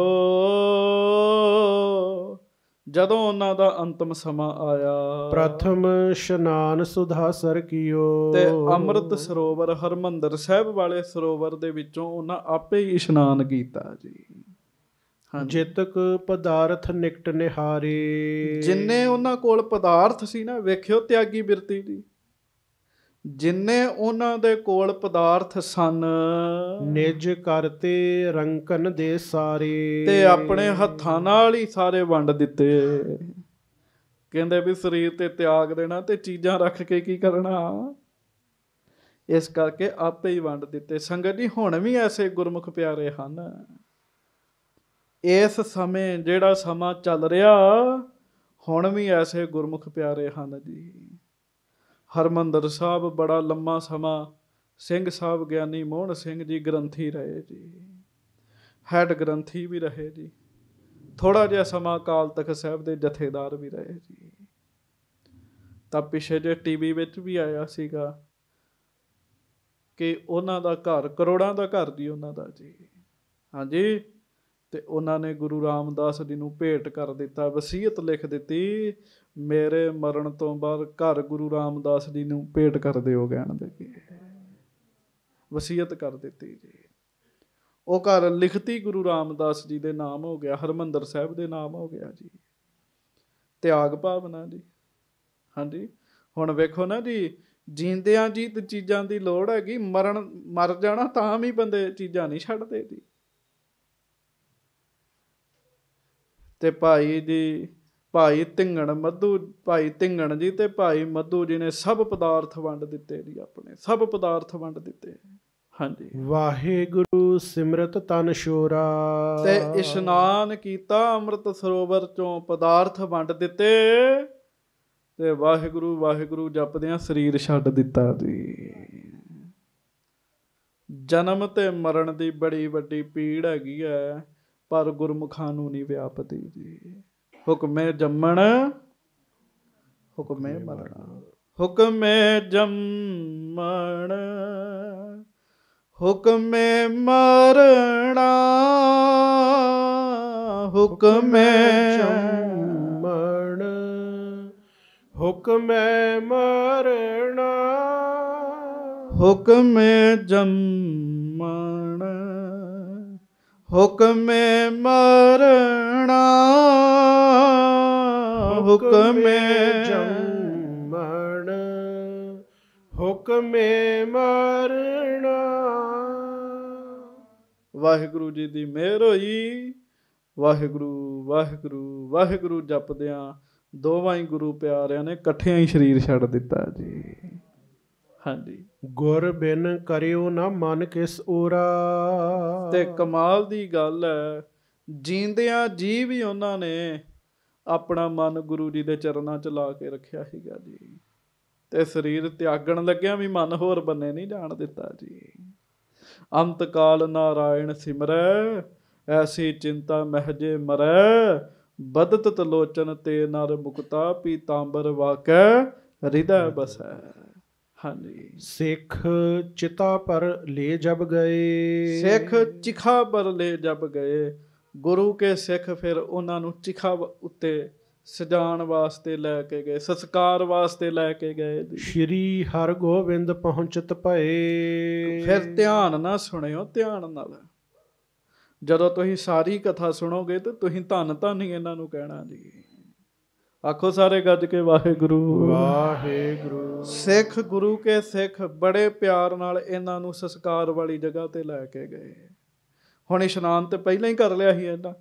ਜਦੋਂ ਉਹਨਾਂ ਦਾ ਅੰਤਮ ਸਮਾਂ ਆਇਆ ਪ੍ਰਥਮ ਇਸ਼ਨਾਨ ਸੁਧਾ ਸਰ ਕੀਓ ਤੇ ਅੰਮ੍ਰਿਤ ਸਰੋਵਰ ਹਰਮੰਦਰ ਸਾਹਿਬ ਵਾਲੇ ਸਰੋਵਰ ਦੇ ਵਿੱਚੋਂ ਉਹਨਾਂ ਆਪੇ ਹੀ ਇਸ਼ਨਾਨ ਕੀਤਾ ਜੀ ਜਿਤਕ ਪਦਾਰਥ ਨਿਕਟ ਨਿਹਾਰੇ ਜਿੰਨੇ ਉਹਨਾਂ ਕੋਲ ਪਦਾਰਥ ਸੀ ਨਾ ਵੇਖਿਓ ਤਿਆਗੀ ਬਿਰਤੀ ਦੀ ਜਿੰਨੇ ਉਹਨਾਂ ਦੇ ਕੋਲ ਪਦਾਰਥ ਸਨ ਨਿਜ ਕਰਤੇ ਰੰਕਨ ਦੇ ਸਾਰੇ ਤੇ ਆਪਣੇ ਹੱਥਾਂ ਨਾਲ ਹੀ ਸਾਰੇ ਵੰਡ ਦਿੱਤੇ ਕਹਿੰਦੇ ਵੀ ਸਰੀਰ ਤੇ ਤਿਆਗ ਦੇਣਾ ਤੇ ਚੀਜ਼ਾਂ ਰੱਖ ਕੇ ਕੀ ਕਰਨਾ ਇਸ ਕਰਕੇ ਆਪੇ ਹੀ ਵੰਡ ਦਿੱਤੇ ਸੰਗਤ ਜੀ ਹੁਣ ਵੀ ਐਸੇ ਗੁਰਮੁਖ ਪਿਆਰੇ ਹਨ ਇਸ ਸਮੇਂ ਜਿਹੜਾ ਸਮਾਂ ਚੱਲ ਰਿਹਾ ਹੁਣ ਵੀ ਐਸੇ ਗੁਰਮੁਖ ਪਿਆਰੇ ਹਨ ਜੀ ਹਰਮੰਦਰ ਸਾਹਿਬ ਬੜਾ ਲੰਮਾ ਸਮਾਂ ਸਿੰਘ ਸਾਹਿਬ ਗਿਆਨੀ ਮੋਹਨ ਸਿੰਘ ਜੀ ਗ੍ਰੰਥੀ ਰਹੇ ਜੀ ਹੈਡ ਗ੍ਰੰਥੀ ਵੀ ਰਹੇ ਜੀ ਥੋੜਾ ਜਿਹਾ ਸਮਾਂ ਕਾਲ ਤੱਕ ਸਾਹਿਬ ਦੇ ਜਥੇਦਾਰ ਵੀ ਰਹੇ ਜੀ ਤਾਂ ਪਿਛੇ ਜੇ ਟੀਵੀ ਵਿੱਚ ਵੀ ਆਇਆ ਸੀਗਾ ਕਿ ਉਹਨਾਂ ਦਾ ਘਰ ਕਰੋੜਾਂ ਦਾ ਘਰ ਦੀ ਉਹਨਾਂ ਦਾ ਜੀ ਹਾਂਜੀ ਤੇ ਉਹਨਾਂ ਨੇ ਗੁਰੂ ਰਾਮਦਾਸ ਜੀ ਨੂੰ ਭੇਟ ਕਰ ਦਿੱਤਾ ਵਸੀਅਤ ਲਿਖ ਦਿੱਤੀ ਮੇਰੇ ਮਰਨ ਤੋਂ ਬਾਅਦ ਘਰ ਗੁਰੂ ਰਾਮਦਾਸ ਜੀ ਨੂੰ ਭੇਟ ਕਰ ਦਿਓ ਕਹਿਣ ਦੇ ਕੇ ਵਸੀਅਤ ਕਰ ਦਿੱਤੀ ਜੀ ਉਹ ਘਰ ਲਿਖਤੀ ਗੁਰੂ ਰਾਮਦਾਸ ਜੀ ਦੇ ਨਾਮ ਹੋ ਗਿਆ ਹਰਮੰਦਰ ਸਾਹਿਬ ਦੇ ਨਾਮ ਹੋ ਗਿਆ ਜੀ ਤਿਆਗ ਭਾਵਨਾ ਜੀ ਹਾਂਜੀ ਹੁਣ ਵੇਖੋ ਨਾ ਜੀ ਜਿੰਦਿਆਂ ਜੀ ਤੇ ਚੀਜ਼ਾਂ ਦੀ ਲੋੜ ਹੈਗੀ ਮਰਨ ਮਰ ਜਾਣਾ ਤਾਂ ਵੀ ਬੰਦੇ ਚੀਜ਼ਾਂ ਨਹੀਂ ਛੱਡਦੇ ਜੀ ਤੇ ਭਾਈ ਜੀ ਭਾਈ ਧਿੰਗਣ ਮਧੂ ਭਾਈ ਧਿੰਗਣ ਜੀ ਤੇ ਭਾਈ ਮਧੂ ਜੀ ਨੇ ਸਭ ਪਦਾਰਥ ਵੰਡ ਦਿੱਤੇ ਜੀ ਆਪਣੇ ਸਭ ਪਦਾਰਥ ਵੰਡ ਦਿੱਤੇ ਹਾਂਜੀ ਵਾਹਿਗੁਰੂ ਸਿਮਰਤ ਤਨ ਸ਼ੋਰਾ ਤੇ ਇਸ਼ਨਾਨ ਕੀਤਾ ਅੰਮ੍ਰਿਤ ਸਰੋਵਰ ਚੋਂ ਪਦਾਰਥ ਵੰਡ ਦਿੱਤੇ ਤੇ ਵਾਹਿਗੁਰੂ ਵਾਹਿਗੁਰੂ ਜਪਦਿਆਂ ਸਰੀਰ ਛੱਡ ਦਿੱਤਾ ਜੀ ਜਨਮ ਤੇ ਮਰਨ ਦੀ ਬੜੀ ਵੱਡੀ ਪੀੜ ਹੈਗੀ ਐ ਪਰ ਗੁਰਮੁਖਾਂ ਨੂੰ ਨਹੀਂ ਵਿਆਪਦੀ ਜੀ ਹੁਕਮੇ ਜੰਮਣ ਹੁਕਮੇ ਮਰਣਾ ਹੁਕਮੇ ਜੰਮਣ ਹੁਕਮੇ ਮਰਣਾ ਹੁਕਮੇ ਜੰਮਣ ਹੁਕਮੇ ਮਰਣਾ ਹੁਕਮੇ ਜੰਮਣ ਹੁਕਮੇ ਮਰਣਾ ਹੁਕਮੇ ਜੰਮਣ ਹੁਕਮੇ ਮਰਣਾ ਵਾਹਿਗੁਰੂ ਜੀ ਦੀ ਮਿਹਰ ਹੋਈ ਵਾਹਿਗੁਰੂ ਵਾਹਿਗੁਰੂ ਵਾਹਿਗੁਰੂ ਜਪਦਿਆਂ ਦੋਵਾਂ ਹੀ ਗੁਰੂ ਪਿਆਰਿਆਂ ਨੇ ਇਕੱਠਿਆਂ ਹੀ ਸਰੀਰ ਛੱਡ ਦਿੱਤਾ ਜੀ ਹਾਂਜੀ ਗੁਰ ਬਿਨ ਕਰਿਓ ਨਾ ਮਨ ਕਿਸ ਓਰਾ ਤੇ ਕਮਾਲ ਦੀ ਗੱਲ ਹੈ ਜੀਂਦਿਆਂ ਜੀ ਵੀ ਉਹਨਾਂ ਨੇ ਆਪਣਾ ਮਨ ਗੁਰੂ ਜੀ ਦੇ ਚਰਨਾਂ 'ਚ ਲਾ ਕੇ ਰੱਖਿਆ ਸੀਗਾ ਜੀ ਤੇ ਸਰੀਰ ਤਿਆਗਣ ਲੱਗਿਆ ਵੀ ਮਨ ਹੋਰ ਬੰਨੇ ਨਹੀਂ ਜਾਣ ਦਿੱਤਾ ਜੀ ਅੰਤ ਕਾਲ ਨਾਰਾਇਣ ਸਿਮਰੈ ਐਸੀ ਚਿੰਤਾ ਮਹਜੇ ਮਰੈ ਬਦਤ ਤਲੋਚਨ ਤੇ ਨਰ ਮੁਕਤਾ ਪੀਤਾੰਬਰ ਵਾਕੈ ਹਿਰਦੈ ਬਸੈ ਹਾਂਜੀ ਸਿੱਖ ਚਿਤਾ ਪਰ ਲੈ ਜਬ ਗਏ ਸਿੱਖ ਚਿਖਾ ਪਰ ਲੈ ਜਬ ਗਏ ਗੁਰੂ ਕੇ ਸਿੱਖ ਫਿਰ ਉਹਨਾਂ ਨੂੰ ਚਿਖਾ ਉੱਤੇ ਸਜਾਣ ਵਾਸਤੇ ਲੈ ਕੇ ਗਏ ਸਸਕਾਰ ਵਾਸਤੇ ਲੈ ਕੇ ਗਏ ਸ਼੍ਰੀ ਹਰਗੋਬਿੰਦ ਪਹੁੰਚਤ ਭਏ ਫਿਰ ਧਿਆਨ ਨਾਲ ਸੁਣਿਓ ਧਿਆਨ ਨਾਲ ਜਦੋਂ ਤੁਸੀਂ ਸਾਰੀ ਕਥਾ ਸੁਣੋਗੇ ਤਾਂ ਤੁਸੀਂ ਧੰਨ ਧੰਨ ਇਹਨਾਂ ਨੂੰ ਕਹਿਣਾ ਜੀ ਆਖੋ ਸਾਰੇ ਗੱਜ ਕੇ ਵਾਹਿਗੁਰੂ ਵਾਹਿਗੁਰੂ ਸਿੱਖ ਗੁਰੂ ਕੇ ਸਿੱਖ ਬੜੇ ਪਿਆਰ ਨਾਲ ਇਹਨਾਂ ਨੂੰ ਸਸਕਾਰ ਵਾਲੀ ਜਗ੍ਹਾ ਤੇ ਲੈ ਕੇ ਗਏ ਹੁਣ ਇਸ਼ਨਾਨ ਤੇ ਪਹਿਲਾਂ ਹੀ ਕਰ ਲਿਆ ਸੀ ਇਹਨਾਂ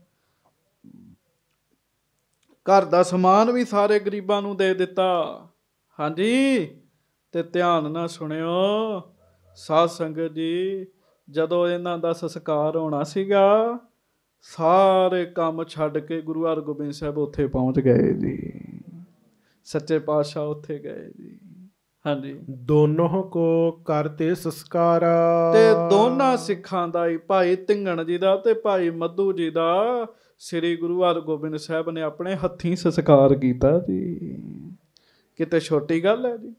ਘਰ ਦਾ ਸਮਾਨ ਵੀ ਸਾਰੇ ਗਰੀਬਾਂ ਨੂੰ ਦੇ ਦਿੱਤਾ ਹਾਂਜੀ ਤੇ ਧਿਆਨ ਨਾਲ ਸੁਣਿਓ ਸਾਧ ਸੰਗਤ ਜੀ ਜਦੋਂ ਇਹਨਾਂ ਦਾ ਸਸਕਾਰ ਹੋਣਾ ਸੀਗਾ ਸਾਰੇ ਕੰਮ ਛੱਡ ਕੇ ਗੁਰੂ ਅਰਗੋਬਿੰਦ ਸਾਹਿਬ ਉੱਥੇ ਪਹੁੰਚ ਗਏ ਜੀ ਸੱਚੇ ਪਾਤਸ਼ਾਹ ਉੱਥੇ ਗਏ ਜੀ ਹਾਂਜੀ ਦੋਨੋਂ ਕੋ ਕਰਤੇ ਸੰਸਕਾਰ ਤੇ ਦੋਨਾਂ ਸਿੱਖਾਂ ਦਾ ਹੀ ਭਾਈ ਤਿੰਗਣ ਜੀ ਦਾ ਤੇ ਭਾਈ ਮੱਧੂ ਜੀ ਦਾ ਸ੍ਰੀ ਗੁਰੂ ਅਰਗੋਬਿੰਦ ਸਾਹਿਬ ਨੇ ਆਪਣੇ ਹੱਥੀਂ ਸੰਸਕਾਰ ਕੀਤਾ ਜੀ ਕਿਤੇ ਛੋਟੀ ਗੱਲ ਹੈ ਜੀ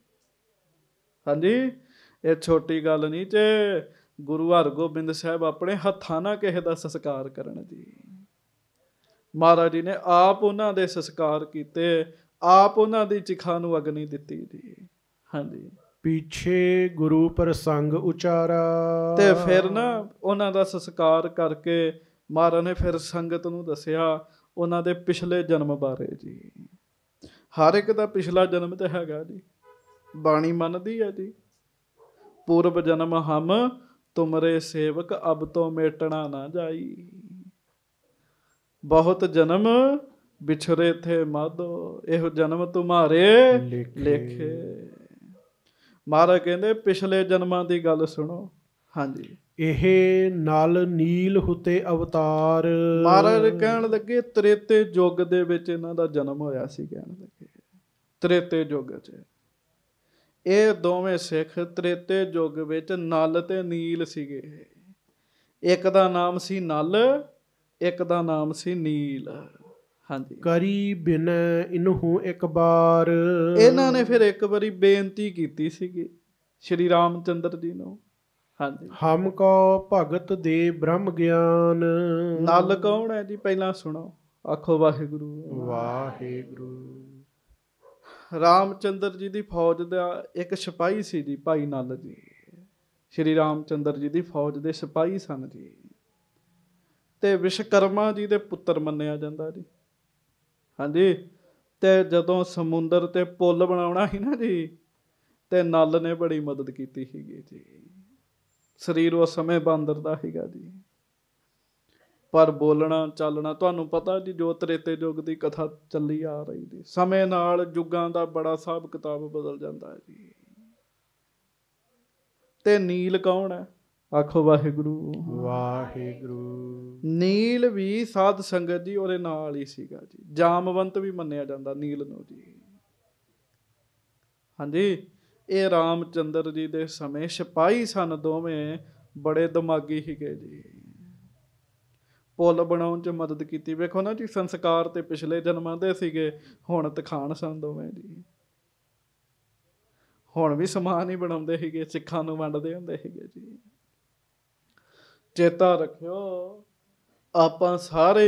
ਹਾਂਜੀ ਇਹ ਛੋਟੀ ਗੱਲ ਨਹੀਂ ਤੇ ਗੁਰੂ ਹਰਗੋਬਿੰਦ ਸਾਹਿਬ ਆਪਣੇ ਹੱਥਾਂ ਨਾਲ ਕਿਸੇ ਦਾ ਸਸਕਾਰ ਕਰਨ ਦੀ ਮਹਾਰਾਜ ਜੀ ਨੇ ਆਪ ਉਹਨਾਂ ਦੇ ਸਸਕਾਰ ਕੀਤੇ ਆਪ ਉਹਨਾਂ ਦੀ ਚਿਖਾ ਨੂੰ ਅਗਨੀ ਦਿੱਤੀ ਦੀ ਹਾਂਜੀ ਪਿੱਛੇ ਗੁਰੂ ਪ੍ਰਸੰਗ ਉਚਾਰਾ ਤੇ ਫਿਰ ਨਾ ਉਹਨਾਂ ਦਾ ਸਸਕਾਰ ਕਰਕੇ ਮਹਾਰਾਜ ਨੇ ਫਿਰ ਸੰਗਤ ਨੂੰ ਦੱਸਿਆ ਉਹਨਾਂ ਦੇ ਪਿਛਲੇ ਜਨਮ ਬਾਰੇ ਜੀ ਹਰ ਇੱਕ ਦਾ ਪਿਛਲਾ ਜਨਮ ਤੇ ਹੈਗਾ ਜੀ ਬਾਣੀ ਮੰਨਦੀ ਹੈ ਜੀ ਪੂਰਵ ਜਨਮ ਹਮ ਤੁਮਰੇ ਸੇਵਕ ਅਬ ਤੋ ਮੇਟਣਾ ਨਾ ਜਾਈ ਬਹੁਤ ਜਨਮ ਵਿਛਰੇ ਥੇ ਮਾਧੋ ਇਹੋ ਜਨਮ ਤੁਮਾਰੇ ਲੇਖੇ ਮਹਾਰਾ ਕਹਿੰਦੇ ਪਿਛਲੇ ਜਨਮਾਂ ਦੀ ਗੱਲ ਸੁਣੋ ਹਾਂਜੀ ਇਹ ਨਲ ਨੀਲ ਹੁਤੇ ਅਵਤਾਰ ਮਹਾਰਾਜ ਕਹਿਣ ਲੱਗੇ ਤ੍ਰੇਤੇ ਯੁੱਗ ਦੇ ਵਿੱਚ ਇਹਨਾਂ ਦਾ ਜਨਮ ਹੋਇਆ ਸੀ ਕਹਿਣ ਲੱਗੇ ਤ੍ਰੇਤੇ ਯੁੱਗ 'ਚ ਇਹ ਦੋਵੇਂ ਸਿੱਖ ਤ੍ਰੇਤੇ ਯੁੱਗ ਵਿੱਚ ਨਲ ਤੇ ਨੀਲ ਸੀਗੇ ਇੱਕ ਦਾ ਨਾਮ ਸੀ ਨਲ ਇੱਕ ਦਾ ਨਾਮ ਸੀ ਨੀਲ ਹਾਂਜੀ ਕਰੀ ਬਿਨ ਇਨਹੂ ਇੱਕ ਬਾਰ ਇਹਨਾਂ ਨੇ ਫਿਰ ਇੱਕ ਵਾਰੀ ਬੇਨਤੀ ਕੀਤੀ ਸੀਗੀ ਸ਼੍ਰੀ ਰਾਮਚੰਦਰ ਜੀ ਨੂੰ ਹਾਂਜੀ ਹਮ ਕੋ ਭਗਤ ਦੇ ਬ੍ਰਹਮ ਗਿਆਨ ਨਲ ਕੌਣ ਹੈ ਜੀ ਪਹਿਲਾਂ ਸੁਣੋ ਆਖੋ ਵਾਹਿਗੁਰੂ ਵਾਹਿਗੁਰੂ ਰਾਮਚੰਦਰ ਜੀ ਦੀ ਫੌਜ ਦਾ ਇੱਕ ਸਿਪਾਹੀ ਸੀ ਜੀ ਭਾਈ ਨਲ ਜੀ ਸ਼੍ਰੀ ਰਾਮਚੰਦਰ ਜੀ ਦੀ ਫੌਜ ਦੇ ਸਿਪਾਹੀ ਸਨ ਜੀ ਤੇ ਵਿਸ਼ਕਰਮਾ ਜੀ ਦੇ ਪੁੱਤਰ ਮੰਨਿਆ ਜਾਂਦਾ ਜੀ ਹਾਂਜੀ ਤੇ ਜਦੋਂ ਸਮੁੰਦਰ ਤੇ ਪੁੱਲ ਬਣਾਉਣਾ ਸੀ ਨਾ ਜੀ ਤੇ ਨਲ ਨੇ ਬੜੀ ਮਦਦ ਕੀਤੀ ਸੀਗੀ ਜੀ ਸਰੀਰ ਉਸ ਸਮੇਂ ਬਾਂਦਰ ਦਾ ਸੀਗਾ ਜੀ ਪਰ ਬੋਲਣਾ ਚੱਲਣਾ ਤੁਹਾਨੂੰ ਪਤਾ ਜੀ ਜੋ ਤਰੇਤੇ ਯੁੱਗ ਦੀ ਕਥਾ ਚੱਲੀ ਆ ਰਹੀ ਦੀ ਸਮੇਂ ਨਾਲ ਯੁੱਗਾਂ ਦਾ ਬੜਾ ਸਾਬ ਕਿਤਾਬ ਬਦਲ ਜਾਂਦਾ ਹੈ ਜੀ ਤੇ ਨੀਲ ਕੌਣ ਹੈ ਆਖੋ ਵਾਹਿਗੁਰੂ ਵਾਹਿਗੁਰੂ ਨੀਲ ਵੀ ਸਾਧ ਸੰਗਤ ਜੀ ਉਹਦੇ ਨਾਲ ਹੀ ਸੀਗਾ ਜੀ ਜਾਮਵੰਤ ਵੀ ਮੰਨਿਆ ਜਾਂਦਾ ਨੀਲ ਨੂੰ ਜੀ ਹਾਂਜੀ ਇਹ ਰਾਮਚੰਦਰ ਜੀ ਦੇ ਸਮੇਂ ਸਿਪਾਹੀ ਸਨ ਦੋਵੇਂ ਬੜੇ ਦਿਮਾਗੀ ਹੀਗੇ ਜੀ ਪੁੱਲ ਬਣਾਉਣ 'ਚ ਮਦਦ ਕੀਤੀ ਵੇਖੋ ਨਾ ਜੀ ਸੰਸਕਾਰ ਤੇ ਪਿਛਲੇ ਜਨਮਾਂ ਦੇ ਸੀਗੇ ਹੁਣ ਤਖਾਨ ਸਨ ਦੋਵੇਂ ਜੀ ਹੁਣ ਵੀ ਸਮਾਨ ਹੀ ਬਣਾਉਂਦੇ ਸੀਗੇ ਸਿੱਖਾਂ ਨੂੰ ਵੰਡਦੇ ਹੁੰਦੇ ਸੀਗੇ ਜੀ ਚੇਤਾ ਰੱਖਿਓ ਆਪਾਂ ਸਾਰੇ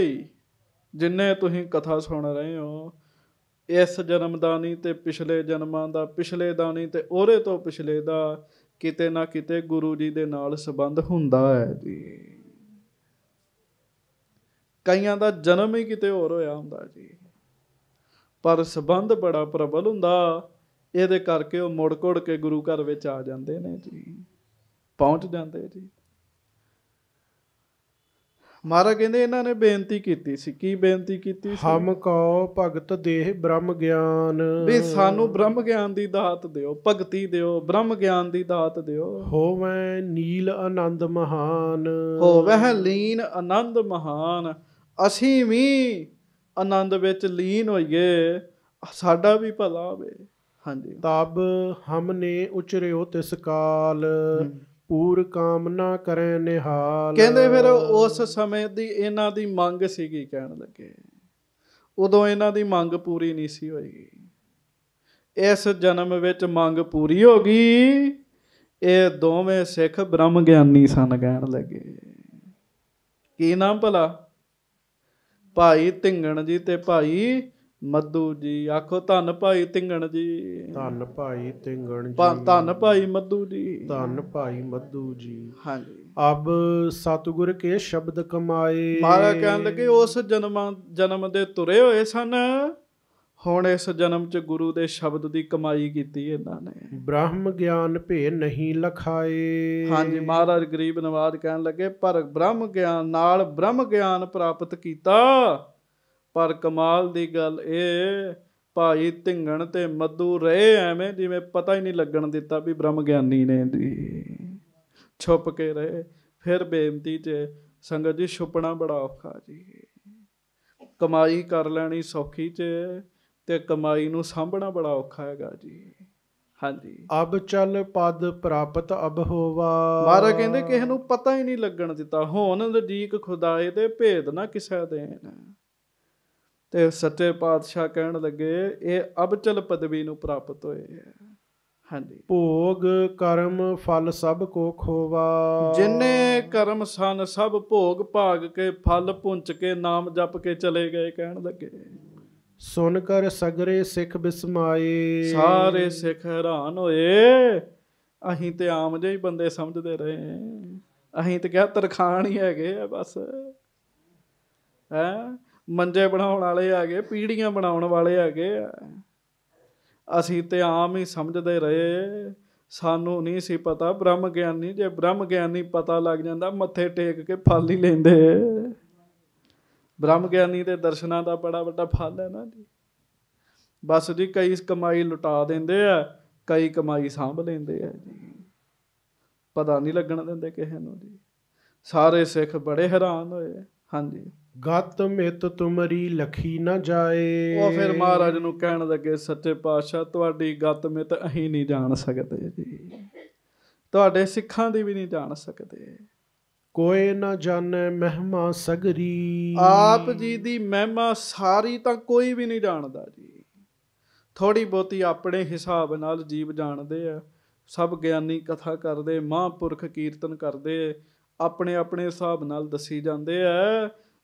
ਜਿੰਨੇ ਤੁਸੀਂ ਕਥਾ ਸੁਣ ਰਹੇ ਹੋ ਇਸ ਜਨਮ ਦਾ ਨਹੀਂ ਤੇ ਪਿਛਲੇ ਜਨਮਾਂ ਦਾ ਪਿਛਲੇ ਦਾ ਨਹੀਂ ਤੇ ਉਹਦੇ ਤੋਂ ਪਿਛਲੇ ਦਾ ਕਿਤੇ ਨਾ ਕਿਤੇ ਗੁਰੂ ਜੀ ਦੇ ਨਾਲ ਸੰਬੰਧ ਹੁੰਦਾ ਹੈ ਜੀ ਕਈਆਂ ਦਾ ਜਨਮ ਹੀ ਕਿਤੇ ਹੋਰ ਹੋਇਆ ਹੁੰਦਾ ਜੀ ਪਰ ਸਬੰਧ ਬੜਾ ਪ੍ਰਬਲ ਹੁੰਦਾ ਇਹਦੇ ਕਰਕੇ ਉਹ ਮੁੜ ਕੋੜ ਕੇ ਗੁਰੂ ਘਰ ਵਿੱਚ ਆ ਜਾਂਦੇ ਨੇ ਜੀ ਪਹੁੰਚ ਜਾਂਦੇ ਜੀ ਮਹਾਰਾ ਕਹਿੰਦੇ ਇਹਨਾਂ ਨੇ ਬੇਨਤੀ ਕੀਤੀ ਸੀ ਕੀ ਬੇਨਤੀ ਕੀਤੀ ਸੀ ਹਮ ਕਉ ਭਗਤ ਦੇਹ ਬ੍ਰਹਮ ਗਿਆਨ ਵੀ ਸਾਨੂੰ ਬ੍ਰਹਮ ਗਿਆਨ ਦੀ ਦਾਤ ਦਿਓ ਭਗਤੀ ਦਿਓ ਬ੍ਰਹਮ ਗਿਆਨ ਦੀ ਦਾਤ ਦਿਓ ਹੋਵੇਂ ਨੀਲ ਆਨੰਦ ਮਹਾਨ ਹੋਵੇਂ ਲੀਨ ਆਨੰਦ ਮਹਾਨ ਅਸੀਂ ਵੀ ਆਨੰਦ ਵਿੱਚ ਲੀਨ ਹੋਈਏ ਸਾਡਾ ਵੀ ਭਲਾ ਹੋਵੇ ਹਾਂਜੀ ਤਬ ਹਮਨੇ ਉਚਰਿਓ ਤਿਸ ਕਾਲ ਪੂਰ ਕਾਮਨਾ ਕਰੈ ਨਿਹਾਲ ਕਹਿੰਦੇ ਫਿਰ ਉਸ ਸਮੇਂ ਦੀ ਇਹਨਾਂ ਦੀ ਮੰਗ ਸੀਗੀ ਕਹਿਣ ਲੱਗੇ ਉਦੋਂ ਇਹਨਾਂ ਦੀ ਮੰਗ ਪੂਰੀ ਨਹੀਂ ਸੀ ਹੋਈ ਇਸ ਜਨਮ ਵਿੱਚ ਮੰਗ ਪੂਰੀ ਹੋ ਗਈ ਇਹ ਦੋਵੇਂ ਸਿੱਖ ਬ੍ਰਹਮ ਗਿਆਨੀ ਸਨ ਕਹਿਣ ਲੱਗੇ ਕੀ ਨਾਮ ਭਲਾ ਭਾਈ ਢਿੰਗਣ ਜੀ ਤੇ ਭਾਈ ਮੱਧੂ ਜੀ ਆਖੋ ਧੰਨ ਭਾਈ ਢਿੰਗਣ ਜੀ ਧੰਨ ਭਾਈ ਢਿੰਗਣ ਜੀ ਧੰਨ ਭਾਈ ਮੱਧੂ ਜੀ ਧੰਨ ਭਾਈ ਮੱਧੂ ਜੀ ਹਾਂਜੀ ਅਬ ਸਤਿਗੁਰ ਕੇ ਸ਼ਬਦ ਕਮਾਏ ਮਹਾਰਾ ਕਹਿਣ ਲੱਗੇ ਉਸ ਜਨਮ ਜਨਮ ਦੇ ਤੁਰੇ ਹੋਏ ਸਨ ਹੁਣ ਇਸ ਜਨਮ ਚ ਗੁਰੂ ਦੇ ਸ਼ਬਦ ਦੀ ਕਮਾਈ ਕੀਤੀ ਇਹਨਾਂ ਨੇ ਬ੍ਰਹਮ ਗਿਆਨ ਭੇ ਨਹੀਂ ਲਖਾਏ ਹਾਂਜੀ ਮਹਾਰਾਜ ਗਰੀਬ ਨਵਾਦ ਕਹਿਣ ਲੱਗੇ ਪਰ ਬ੍ਰਹਮ ਗਿਆਨ ਨਾਲ ਬ੍ਰਹਮ ਗਿਆਨ ਪ੍ਰਾਪਤ ਕੀਤਾ ਪਰ ਕਮਾਲ ਦੀ ਗੱਲ ਇਹ ਭਾਈ ਢਿੰਗਣ ਤੇ ਮੱਧੂ ਰਹੇ ਐਵੇਂ ਜਿਵੇਂ ਪਤਾ ਹੀ ਨਹੀਂ ਲੱਗਣ ਦਿੱਤਾ ਵੀ ਬ੍ਰਹਮ ਗਿਆਨੀ ਨੇ ਦੀ ਛੁਪ ਕੇ ਰਹੇ ਫਿਰ ਬੇਮਤੀ ਤੇ ਸੰਗਤ ਜੀ ਛੁਪਣਾ ਬੜਾ ਔਖਾ ਜੀ ਕਮਾਈ ਕਰ ਲੈਣੀ ਸੌਖੀ 'ਚ ਤੇ ਕਮਾਈ ਨੂੰ ਸਾਂਭਣਾ ਬੜਾ ਔਖਾ ਹੈਗਾ ਜੀ ਹਾਂਜੀ ਅਬ ਚੱਲ ਪਦ ਪ੍ਰਾਪਤ ਅਬ ਹੋਵਾ ਮਹਾਰਾ ਕਹਿੰਦੇ ਕਿਸੇ ਨੂੰ ਪਤਾ ਹੀ ਨਹੀਂ ਲੱਗਣ ਦਿੱਤਾ ਹੋਣ ਨਜ਼ਦੀਕ ਖੁਦਾਏ ਦੇ ਭੇਦ ਨਾ ਕਿਸੇ ਦੇਣ ਤੇ ਸੱਚੇ ਪਾਤਸ਼ਾਹ ਕਹਿਣ ਲੱਗੇ ਇਹ ਅਬਚਲ ਪਦਵੀ ਨੂੰ ਪ੍ਰਾਪਤ ਹੋਏ ਹਾਂਜੀ ਭੋਗ ਕਰਮ ਫਲ ਸਭ ਕੋ ਖੋਵਾ ਜਿਨੇ ਕਰਮ ਸਨ ਸਭ ਭੋਗ ਭਾਗ ਕੇ ਫਲ ਪੁੰਚ ਕੇ ਨਾਮ ਜਪ ਕੇ ਚਲੇ ਗਏ ਕਹਿਣ ਲੱਗੇ ਸੁਣ ਕਰ ਸਗਰੇ ਸਿੱਖ ਬਿਸਮਾਏ ਸਾਰੇ ਸਿੱਖ ਹੈਰਾਨ ਹੋਏ ਅਸੀਂ ਤੇ ਆਮ ਜਿਹੇ ਬੰਦੇ ਸਮਝਦੇ ਰਹੇ ਅਸੀਂ ਤੇ ਕਿਹਾ ਤਰਖਾਣ ਹੀ ਹੈਗੇ ਆ ਬਸ ਹੈ ਮੰਜੇ ਬਣਾਉਣ ਵਾਲੇ ਗਏ ਪੀੜੀਆਂ ਬਣਾਉਣ ਵਾਲੇ ਗਏ ਅਸੀਂ ਤੇ ਆਮ ਹੀ ਸਮਝਦੇ ਰਹੇ ਸਾਨੂੰ ਨਹੀਂ ਸੀ ਪਤਾ ਬ੍ਰਹਮ ਗਿਆਨੀ ਜੇ ਬ੍ਰਹਮ ਗਿਆਨੀ ਪਤਾ ਲੱਗ ਜਾਂਦਾ ਮੱਥੇ ਟੇਕ ਕੇ ਫਲ ਹੀ ਲੈਂਦੇ ਬ੍ਰਹਮ ਗਿਆਨੀ ਦੇ ਦਰਸ਼ਨਾਂ ਦਾ ਬੜਾ ਵੱਡਾ ਫਲ ਹੈ ਨਾ ਜੀ ਬਸ ਜੀ ਕਈ ਕਮਾਈ ਲੁਟਾ ਦਿੰਦੇ ਆ ਕਈ ਕਮਾਈ ਸੰਭ ਲੈਂਦੇ ਆ ਜੀ ਪਤਾ ਨਹੀਂ ਲੱਗਣ ਦਿੰਦੇ ਕਿਸੇ ਨੂੰ ਜੀ ਸਾਰੇ ਸਿੱਖ ਬੜੇ ਹੈਰਾਨ ਹੋਏ ਹਾਂਜੀ ਗਤ ਮਿਤ ਤੁਮਰੀ ਲਖੀ ਨਾ ਜਾਏ ਉਹ ਫਿਰ ਮਹਾਰਾਜ ਨੂੰ ਕਹਿਣ ਲੱਗੇ ਸੱਚੇ ਪਾਤਸ਼ਾਹ ਤੁਹਾਡੀ ਗਤ ਮਿਤ ਅਹੀਂ ਨਹੀਂ ਜਾਣ ਸਕਦੇ ਜੀ ਤੁਹਾਡੇ ਸਿੱਖਾਂ ਦੀ ਵੀ ਨਹੀਂ ਜਾਣ ਸਕਦੇ ਕੋਏ ਨਾ ਜਾਣੈ ਮਹਿਮਾ ਸਗਰੀ ਆਪ ਜੀ ਦੀ ਮਹਿਮਾ ਸਾਰੀ ਤਾਂ ਕੋਈ ਵੀ ਨਹੀਂ ਜਾਣਦਾ ਜੀ ਥੋੜੀ ਬਹੁਤੀ ਆਪਣੇ ਹਿਸਾਬ ਨਾਲ ਜੀਵ ਜਾਣਦੇ ਆ ਸਭ ਗਿਆਨੀ ਕਥਾ ਕਰਦੇ ਮਹਾਂਪੁਰਖ ਕੀਰਤਨ ਕਰਦੇ ਆਪਣੇ ਆਪਣੇ ਹਿਸਾਬ ਨਾਲ ਦੱਸੀ ਜਾਂਦੇ ਆ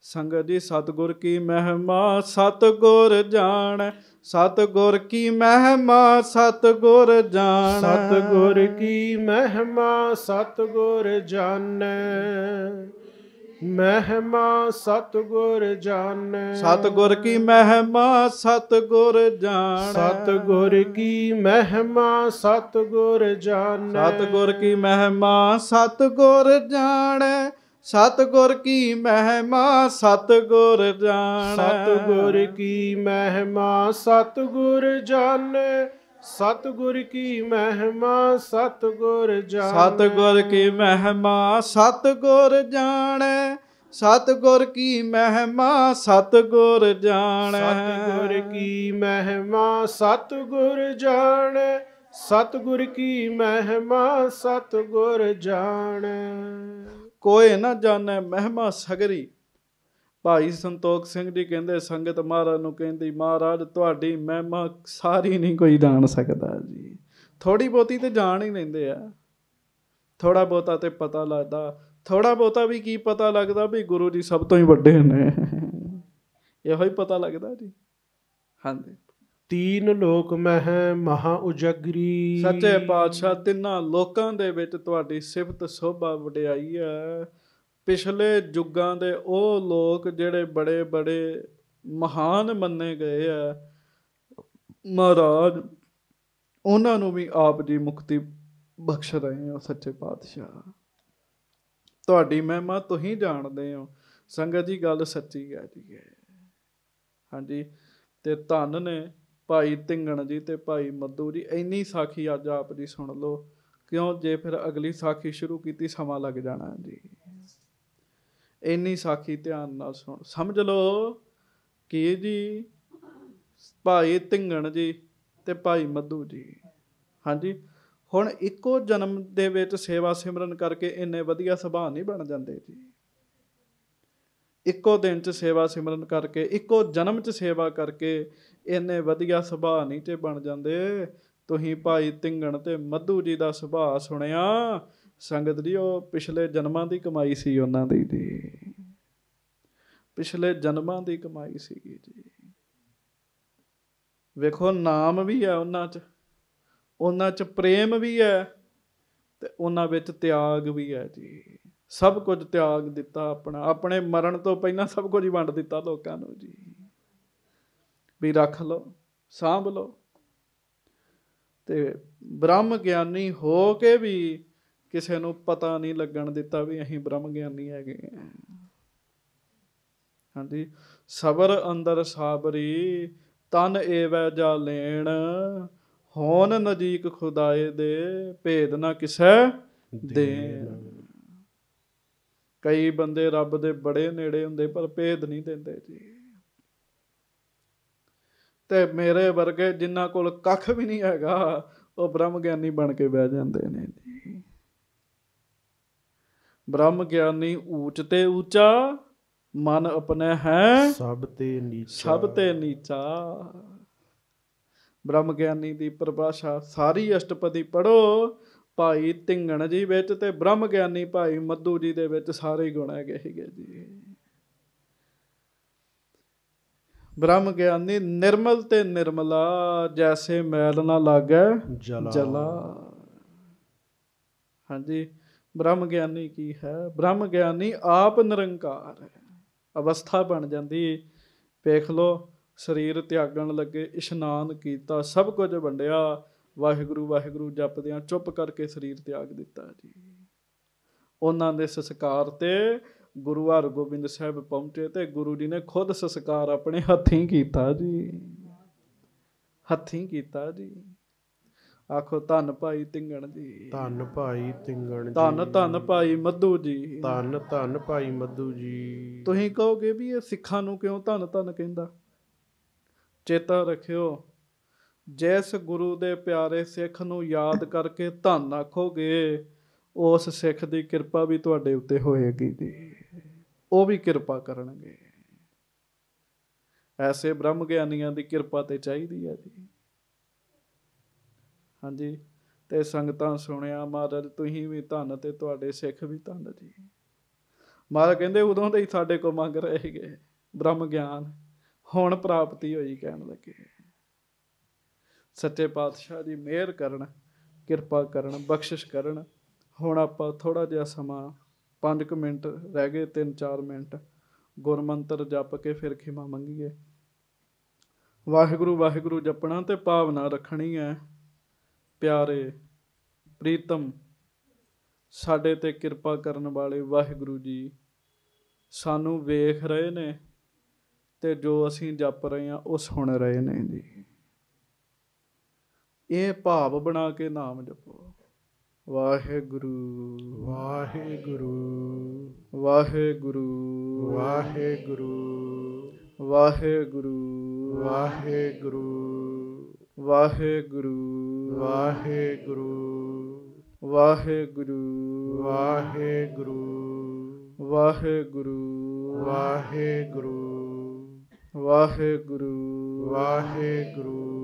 ਸੰਗਤ ਜੀ ਸਤਗੁਰ ਕੀ ਮਹਿਮਾ ਸਤਗੁਰ ਜਾਣੈ ਸਤਗੁਰ ਕੀ ਮਹਿਮਾ ਸਤਗੁਰ ਜਾਣੈ ਸਤਗੁਰ ਕੀ ਮਹਿਮਾ ਸਤਗੁਰ ਜਾਣੈ ਮਹਿਮਾ ਸਤਗੁਰ ਜਾਣੈ ਸਤਗੁਰ ਕੀ ਮਹਿਮਾ ਸਤਗੁਰ ਜਾਣੈ ਸਤਗੁਰ ਕੀ ਮਹਿਮਾ ਸਤਗੁਰ ਜਾਣੈ ਸਤਗੁਰ ਕੀ ਮਹਿਮਾ ਸਤਗੁਰ ਜਾਣੈ ਸਤਗੁਰ ਕੀ ਮਹਿਮਾ ਸਤਗੁਰ ਜਾਣੈ ਸਤਗੁਰ ਕੀ ਮਹਿਮਾ ਸਤਗੁਰ ਜਾਣੈ ਸਤਗੁਰ ਕੀ ਮਹਿਮਾ ਸਤਗੁਰ ਜਾਣੈ ਸਤਗੁਰ ਕੀ ਮਹਿਮਾ ਸਤਗੁਰ ਜਾਣੈ ਸਤਗੁਰ ਕੀ ਮਹਿਮਾ ਸਤਗੁਰ ਜਾਣੈ ਸਤਗੁਰ ਕੀ ਮਹਿਮਾ ਸਤਗੁਰ ਜਾਣੈ ਸਤਗੁਰ ਕੀ ਮਹਿਮਾ ਸਤਗੁਰ ਜਾਣੈ ਕੋਏ ਨਾ ਜਾਣੈ ਮਹਿਮਾ ਸਗਰੀ ਭਾਈ ਸੰਤੋਖ ਸਿੰਘ ਜੀ ਕਹਿੰਦੇ ਸੰਗਤ ਮਹਾਰਾਜ ਨੂੰ ਕਹਿੰਦੀ ਮਹਾਰਾਜ ਤੁਹਾਡੀ ਮਹਿਮਾ ਸਾਰੀ ਨਹੀਂ ਕੋਈ ਜਾਣ ਸਕਦਾ ਜੀ ਥੋੜੀ ਬਹੁਤੀ ਤੇ ਜਾਣ ਹੀ ਲੈਂਦੇ ਆ ਥੋੜਾ ਬਹੁਤਾ ਤੇ ਪਤਾ ਲੱਗਦਾ ਥੋੜਾ ਬਹੁਤਾ ਵੀ ਕੀ ਪਤਾ ਲੱਗਦਾ ਵੀ ਗੁਰੂ ਜੀ ਸਭ ਤੋਂ ਹੀ ਵੱਡੇ ਨੇ ਇਹੋ ਹੀ ਪਤਾ ਲੱਗਦਾ ਜੀ ਹਾਂਜੀ ਤੀਨ ਲੋਕ ਮਹਿ ਮਹਾ ਉਜਗਰੀ ਸੱਚੇ ਪਾਤਸ਼ਾਹ ਤਿੰਨਾਂ ਲੋਕਾਂ ਦੇ ਵਿੱਚ ਤੁਹਾਡੀ ਸਿਫਤ ਸੋਭਾ ਵਡਿਆਈ ਹੈ ਪਿਛਲੇ ਜੁਗਾਂ ਦੇ ਉਹ ਲੋਕ ਜਿਹੜੇ ਬੜੇ ਬੜੇ ਮਹਾਨ ਮੰਨੇ ਗਏ ਆ ਮਹਾਰਾਜ ਉਹਨਾਂ ਨੂੰ ਵੀ ਆਪ ਜੀ ਮੁਕਤੀ ਬਖਸ਼ ਰਹੇ ਹੋ ਸੱਚੇ ਪਾਤਸ਼ਾਹ ਤੁਹਾਡੀ ਮਹਿਮਾ ਤੁਸੀਂ ਜਾਣਦੇ ਹੋ ਸੰਗਤ ਜੀ ਗੱਲ ਸੱਚੀ ਹੈ ਜੀ ਹਾਂਜੀ ਤੇ ਧੰਨ ਨੇ ਭਾਈ ਧਿੰਗਣ ਜੀ ਤੇ ਭਾਈ ਮੱਦੂ ਜੀ ਇੰਨੀ ਸਾਖੀ ਅੱਜ ਆਪ ਜੀ ਸੁਣ ਲਓ ਕਿਉਂ ਜੇ ਫਿਰ ਅਗਲੀ ਸਾਖੀ ਸ਼ੁਰੂ ਕੀਤੀ ਸਮਾਂ ਲੱਗ ਜਾਣਾ ਜੀ ਇੰਨੀ ਸਾਖੀ ਧਿਆਨ ਨਾਲ ਸੁਣ ਸਮਝ ਲਓ ਕਿ ਜੀ ਭਾਈ ਧਿੰਗਣ ਜੀ ਤੇ ਭਾਈ ਮੱਧੂ ਜੀ ਹਾਂਜੀ ਹੁਣ ਇੱਕੋ ਜਨਮ ਦੇ ਵਿੱਚ ਸੇਵਾ ਸਿਮਰਨ ਕਰਕੇ ਇੰਨੇ ਵਧੀਆ ਸੁਭਾਅ ਨਹੀਂ ਬਣ ਜਾਂਦੇ ਜੀ ਇੱਕੋ ਦਿਨ 'ਚ ਸੇਵਾ ਸਿਮਰਨ ਕਰਕੇ ਇੱਕੋ ਜਨਮ 'ਚ ਸੇਵਾ ਕਰਕੇ ਇੰਨੇ ਵਧੀਆ ਸੁਭਾਅ ਨਹੀਂ ਤੇ ਬਣ ਜਾਂਦੇ ਤੁਸੀਂ ਭਾਈ ਤਿੰਗਣ ਤੇ ਮੱਧੂ ਜੀ ਦਾ ਸੁਭਾਅ ਸੁਣਿਆ ਸੰਗਤ ਜੀ ਉਹ ਪਿਛਲੇ ਜਨਮਾਂ ਦੀ ਕਮਾਈ ਸੀ ਉਹਨਾਂ ਦੀ ਦੀ ਪਿਛਲੇ ਜਨਮਾਂ ਦੀ ਕਮਾਈ ਸੀਗੀ ਜੀ ਵੇਖੋ ਨਾਮ ਵੀ ਹੈ ਉਹਨਾਂ 'ਚ ਉਹਨਾਂ 'ਚ ਪ੍ਰੇਮ ਵੀ ਹੈ ਤੇ ਉਹਨਾਂ ਵਿੱਚ ਤਿਆਗ ਵੀ ਹੈ ਜੀ ਸਭ ਕੁਝ ਤਿਆਗ ਦਿੱਤਾ ਆਪਣਾ ਆਪਣੇ ਮਰਨ ਤੋਂ ਪਹਿਲਾਂ ਸਭ ਕੁਝ ਵੰਡ ਦਿੱਤਾ ਲੋਕਾਂ ਨੂੰ ਜੀ ਵੀ ਰੱਖ ਲਓ ਸਾਂਭ ਲਓ ਤੇ ਬ੍ਰਹਮ ਗਿਆਨੀ ਹੋ ਕੇ ਵੀ ਕਿਸੇ ਨੂੰ ਪਤਾ ਨਹੀਂ ਲੱਗਣ ਦਿੱਤਾ ਵੀ ਅਸੀਂ ਬ੍ਰਹਮ ਗਿਆਨੀ ਹੈਗੇ ਹਾਂਜੀ ਸਬਰ ਅੰਦਰ ਸਾਬਰੀ ਤਨ ਏਵੈ ਜਾ ਲੈਣ ਹੋਣ ਨਜੀਕ ਖੁਦਾਏ ਦੇ ਭੇਦ ਨਾ ਕਿਸੈ ਦੇਣ ਕਈ ਬੰਦੇ ਰੱਬ ਦੇ ਬੜੇ ਨੇੜੇ ਹੁੰਦੇ ਪਰ ਭੇਦ ਨਹੀਂ ਦਿੰਦੇ ਜੀ ਤੇ ਮੇਰੇ ਵਰਗੇ ਜਿਨ੍ਹਾਂ ਕੋਲ ਕੱਖ ਵੀ ਨਹੀਂ ਹੈਗਾ ਉਹ ਬ੍ਰਹਮ ਗਿਆਨੀ ਬਣ ਕੇ ਬਹਿ ਜਾਂਦੇ ਨੇ ਜੀ ਬ੍ਰਹਮ ਗਿਆਨੀ ਊਚ ਤੇ ਊਚਾ ਮਨ ਆਪਣਾ ਹੈ ਸਭ ਤੇ ਨੀਚਾ ਸਭ ਤੇ ਨੀਚਾ ਬ੍ਰਹਮ ਗਿਆਨੀ ਦੀ ਪਰਿਭਾਸ਼ਾ ਸਾਰੀ ਅਸ਼ਟਪਦੀ ਪੜੋ ਭਾਈ ਢਿੰਗਣ ਜੀ ਵਿੱਚ ਤੇ ਬ੍ਰਹਮ ਗਿਆਨੀ ਭਾਈ ਮੱਧੂ ਜੀ ਦੇ ਵਿੱਚ ਸਾਰੇ ਗੁਣ ਹੈਗੇ ਹੈਗੇ ਜੀ ਬ੍ਰਹਮ ਗਿਆਨੀ ਨਿਰਮਲ ਤੇ ਨਿਰਮਲਾ ਜੈਸੇ ਮੈਲ ਨਾ ਲੱਗੈ ਜਲਾ ਹਾਂਜੀ ਬ੍ਰਹਮ ਗਿਆਨੀ ਕੀ ਹੈ ਬ੍ਰਹਮ ਗਿਆਨੀ ਆਪ ਨਿਰੰਕਾਰ ਹੈ ਅਵਸਥਾ ਬਣ ਜਾਂਦੀ ਵੇਖ ਲੋ ਸਰੀਰ ਤਿਆਗਣ ਲੱਗੇ ਇਸ਼ਨਾਨ ਕੀਤਾ ਸਭ ਕੁਝ ਵੰਡਿਆ ਵਾਹਿਗੁਰੂ ਵਾਹਿਗੁਰੂ ਜਪਦਿਆਂ ਚੁੱਪ ਕਰਕੇ ਸਰੀਰ ਤਿਆਗ ਦਿੱਤਾ ਜੀ ਉਹਨਾਂ ਦੇ ਸਸਕਾਰ ਤੇ ਗੁਰੂ ਹਰਗੋਬਿੰਦ ਸਾਹਿਬ ਪਹੁੰਚੇ ਤੇ ਗੁਰੂ ਜੀ ਨੇ ਖੁਦ ਸਸਕਾਰ ਆਪਣੇ ਹੱਥੀਂ ਕੀਤਾ ਜੀ ਹੱਥੀਂ ਕੀਤਾ ਜੀ ਆਖੋ ਧੰਨ ਭਾਈ ਤਿੰਗਣ ਜੀ ਧੰਨ ਭਾਈ ਤਿੰਗਣ ਜੀ ਧੰਨ ਧੰਨ ਭਾਈ ਮੱਧੂ ਜੀ ਧੰਨ ਧੰਨ ਭਾਈ ਮੱਧੂ ਜੀ ਤੁਸੀਂ ਕਹੋਗੇ ਵੀ ਇਹ ਸਿੱਖਾਂ ਨੂੰ ਕਿਉਂ ਧੰਨ ਧੰਨ ਕਹਿੰਦਾ ਚੇਤਾ ਰੱਖਿਓ ਜਿਸ ਗੁਰੂ ਦੇ ਪਿਆਰੇ ਸਿੱਖ ਨੂੰ ਯਾਦ ਕਰਕੇ ਧੰਨ ਆਖੋਗੇ ਉਸ ਸਿੱਖ ਦੀ ਕਿਰਪਾ ਵੀ ਤੁਹਾਡੇ ਉੱਤੇ ਹੋਏਗੀ ਜੀ ਉਹ ਵੀ ਕਿਰਪਾ ਕਰਨਗੇ ਐਸੇ ਬ੍ਰਹਮ ਗਿਆਨੀਆਂ ਦੀ ਕਿਰਪਾ ਤੇ ਚਾਹੀਦੀ ਹੈ ਜੀ ਹਾਂਜੀ ਤੇ ਸੰਗਤਾਂ ਸੁਣਿਆ ਮਹਾਰਾਜ ਤੁਸੀਂ ਵੀ ਧੰਨ ਤੇ ਤੁਹਾਡੇ ਸਿੱਖ ਵੀ ਧੰਨ ਜੀ ਮਹਾਰਾਜ ਕਹਿੰਦੇ ਉਦੋਂ ਤੇ ਹੀ ਸਾਡੇ ਕੋ ਮੰਗ ਰਹੇ ਬ੍ਰਹਮ ਗਿਆਨ ਹੁਣ ਪ੍ਰਾਪਤੀ ਹੋਈ ਕਹਿਣ ਲੱਗੇ ਸੱਚੇ ਪਾਤਸ਼ਾਹ ਦੀ ਮਿਹਰ ਕਰਨ ਕਿਰਪਾ ਕਰਨ ਬਖਸ਼ਿਸ਼ ਕਰਨ ਹੁਣ ਆਪਾਂ ਥੋੜਾ ਜਿਹਾ ਸਮਾਂ 5 ਮਿੰਟ ਰਹਿ ਗਏ 3-4 ਮਿੰਟ ਗੁਰਮੰਤਰ ਜਪ ਕੇ ਫਿਰ ਖਿਮਾ ਮੰਗੀਏ ਵਾਹਿਗੁਰੂ ਵਾਹਿਗੁਰੂ ਜਪਣਾ ਤੇ ਭਾਵਨਾ ਰੱਖਣੀ ਹੈ ਪਿਆਰੇ ਪ੍ਰੀਤਮ ਸਾਡੇ ਤੇ ਕਿਰਪਾ ਕਰਨ ਵਾਲੇ ਵਾਹਿਗੁਰੂ ਜੀ ਸਾਨੂੰ ਵੇਖ ਰਹੇ ਨੇ ਤੇ ਜੋ ਅਸੀਂ ਜਪ ਰਹੇ ਆ ਉਹ ਸੁਣ ਰਹੇ ਨੇ ਜੀ ਇਹ ਭਾਵ ਬਣਾ ਕੇ ਨਾਮ ਜਪੋ ਵਾਹਿਗੁਰੂ ਵਾਹਿਗੁਰੂ ਵਾਹਿਗੁਰੂ ਵਾਹਿਗੁਰੂ ਵਾਹਿਗੁਰੂ ਵਾਹਿਗੁਰੂ ਵਾਹਿਗੁਰੂ ਵਾਹਿਗੁਰੂ ਵਾਹਿਗੁਰੂ ਵਾਹਿਗੁਰੂ ਵਾਹਿਗੁਰੂ ਵਾਹਿਗੁਰੂ ਵਾਹਿਗੁਰੂ ਵਾਹਿਗੁਰੂ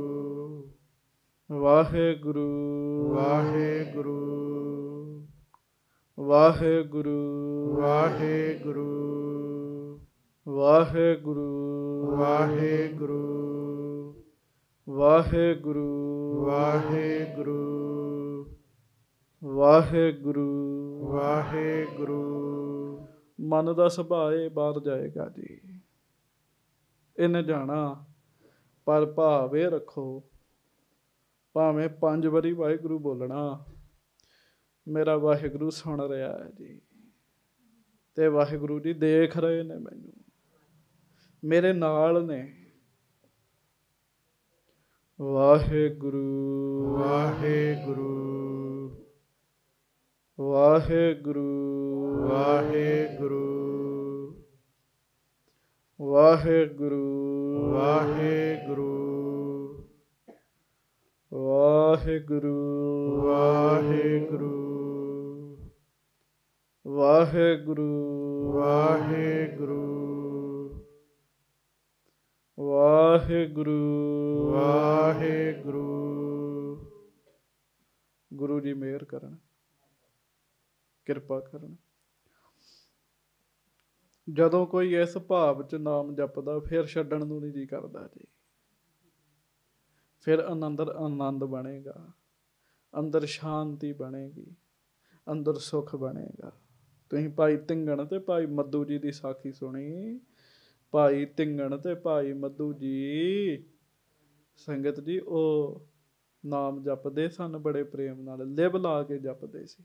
ਵਾਹਿਗੁਰੂ ਵਾਹਿਗੁਰੂ ਵਾਹਿਗੁਰੂ ਵਾਹਿਗੁਰੂ ਵਾਹਿਗੁਰੂ ਵਾਹਿਗੁਰੂ ਵਾਹਿਗੁਰੂ ਵਾਹਿਗੁਰੂ ਵਾਹਿਗੁਰੂ ਵਾਹਿਗੁਰੂ ਮਨ ਦਾ ਸੁਭਾਏ ਬਾਹਰ ਜਾਏਗਾ ਜੀ ਇਹਨੇ ਜਾਣਾ ਪਰ ਭਾਵੇ ਰੱਖੋ ਭਾਵੇਂ ਪੰਜ ਵਾਰੀ ਵਾਹਿਗੁਰੂ ਬੋਲਣਾ ਮੇਰਾ ਵਾਹਿਗੁਰੂ ਸੁਣ ਰਿਹਾ ਹੈ ਜੀ ਤੇ ਵਾਹਿਗੁਰੂ ਜੀ ਦੇਖ ਰਹੇ ਨੇ ਮੈਨੂੰ ਮੇਰੇ ਨਾਲ ਨੇ ਵਾਹਿਗੁਰੂ ਵਾਹਿਗੁਰੂ ਵਾਹਿਗੁਰੂ ਵਾਹਿਗੁਰੂ ਵਾਹਿਗੁਰੂ ਵਾਹਿਗੁਰੂ ਵਾਹਿਗੁਰੂ ਵਾਹਿਗੁਰੂ ਵਾਹਿਗੁਰੂ ਵਾਹਿਗੁਰੂ ਵਾਹਿਗੁਰੂ ਵਾਹਿਗੁਰੂ ਗੁਰੂ ਜੀ ਮਿਹਰ ਕਰਨ ਕਿਰਪਾ ਕਰਨ ਜਦੋਂ ਕੋਈ ਇਸ ਭਾਵ ਚ ਨਾਮ ਜਪਦਾ ਫਿਰ ਛੱਡਣ ਨੂੰ ਨਹੀਂ ਜੀ ਕਰਦਾ ਜੀ ਫਿਰ ਅੰਦਰ ਆਨੰਦ ਬਣੇਗਾ ਅੰਦਰ ਸ਼ਾਂਤੀ ਬਣੇਗੀ ਅੰਦਰ ਸੁਖ ਬਣੇਗਾ ਤੁਸੀਂ ਭਾਈ ਤਿੰਗਣ ਤੇ ਭਾਈ ਮੱਦੂ ਜੀ ਦੀ ਸਾਖੀ ਸੁਣੀ ਭਾਈ ਤਿੰਗਣ ਤੇ ਭਾਈ ਮੱਦੂ ਜੀ ਸੰਗਤ ਜੀ ਉਹ ਨਾਮ ਜਪਦੇ ਸਨ ਬੜੇ ਪ੍ਰੇਮ ਨਾਲ ਲਿਬ ਲਾ ਕੇ ਜਪਦੇ ਸੀ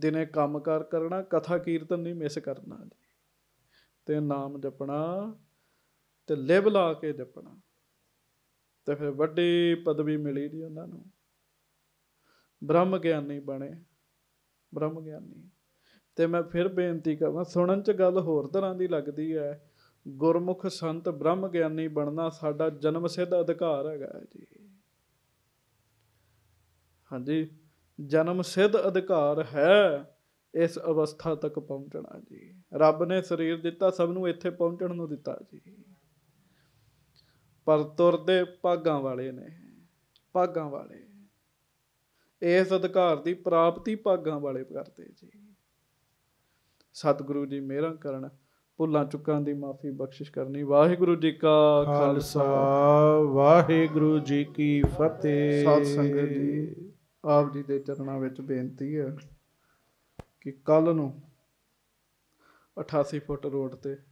ਦਿਨੇ ਕੰਮਕਾਰ ਕਰਨਾ ਕਥਾ ਕੀਰਤਨ ਨਹੀਂ ਮਿਸ ਕਰਨਾ ਜੀ ਤੇ ਨਾਮ ਜਪਣਾ ਤੇ ਲਿਬ ਲਾ ਕੇ ਜਪਣਾ ਤੇ ਫਿਰ ਵੱਡੀ ਪਦਵੀ ਮਿਲੀ ਜੀ ਉਹਨਾਂ ਨੂੰ ਬ੍ਰਹਮ ਗਿਆਨੀ ਬਣੇ ਬ੍ਰਹਮ ਗਿਆਨੀ ਤੇ ਮੈਂ ਫਿਰ ਬੇਨਤੀ ਕਰਦਾ ਸੁਣਨ ਚ ਗੱਲ ਹੋਰ ਤਰ੍ਹਾਂ ਦੀ ਲੱਗਦੀ ਹੈ ਗੁਰਮੁਖ ਸੰਤ ਬ੍ਰਹਮ ਗਿਆਨੀ ਬਣਨਾ ਸਾਡਾ ਜਨਮ ਸਿੱਧ ਅਧਿਕਾਰ ਹੈਗਾ ਜੀ ਹਾਂਜੀ ਜਨਮ ਸਿੱਧ ਅਧਿਕਾਰ ਹੈ ਇਸ ਅਵਸਥਾ ਤੱਕ ਪਹੁੰਚਣਾ ਜੀ ਰੱਬ ਨੇ ਸਰੀਰ ਦਿੱਤਾ ਸਭ ਨੂੰ ਇੱਥੇ ਪਹੁੰਚਣ ਨੂੰ ਦਿੱਤਾ ਜੀ ਪਰ ਤੁਰਦੇ ਭਾਗਾਂ ਵਾਲੇ ਨੇ ਭਾਗਾਂ ਵਾਲੇ ਇਸ ਅਧਿਕਾਰ ਦੀ ਪ੍ਰਾਪਤੀ ਭਾਗਾਂ ਵਾਲੇ ਕਰਦੇ ਜੀ ਸਤਿਗੁਰੂ ਜੀ ਮਿਹਰ ਕਰਨ ਭੁੱਲਾਂ ਚੁੱਕਾਂ ਦੀ ਮਾਫੀ ਬਖਸ਼ਿਸ਼ ਕਰਨੀ ਵਾਹਿਗੁਰੂ ਜੀ ਕਾ ਖਾਲਸਾ ਵਾਹਿਗੁਰੂ ਜੀ ਕੀ ਫਤਿਹ ਸਤ ਸੰਗਤ ਜੀ ਆਪ ਜੀ ਦੇ ਚਰਨਾਂ ਵਿੱਚ ਬੇਨਤੀ ਹੈ ਕਿ ਕੱਲ ਨੂੰ 88 ਫੁੱਟ ਰੋਡ ਤੇ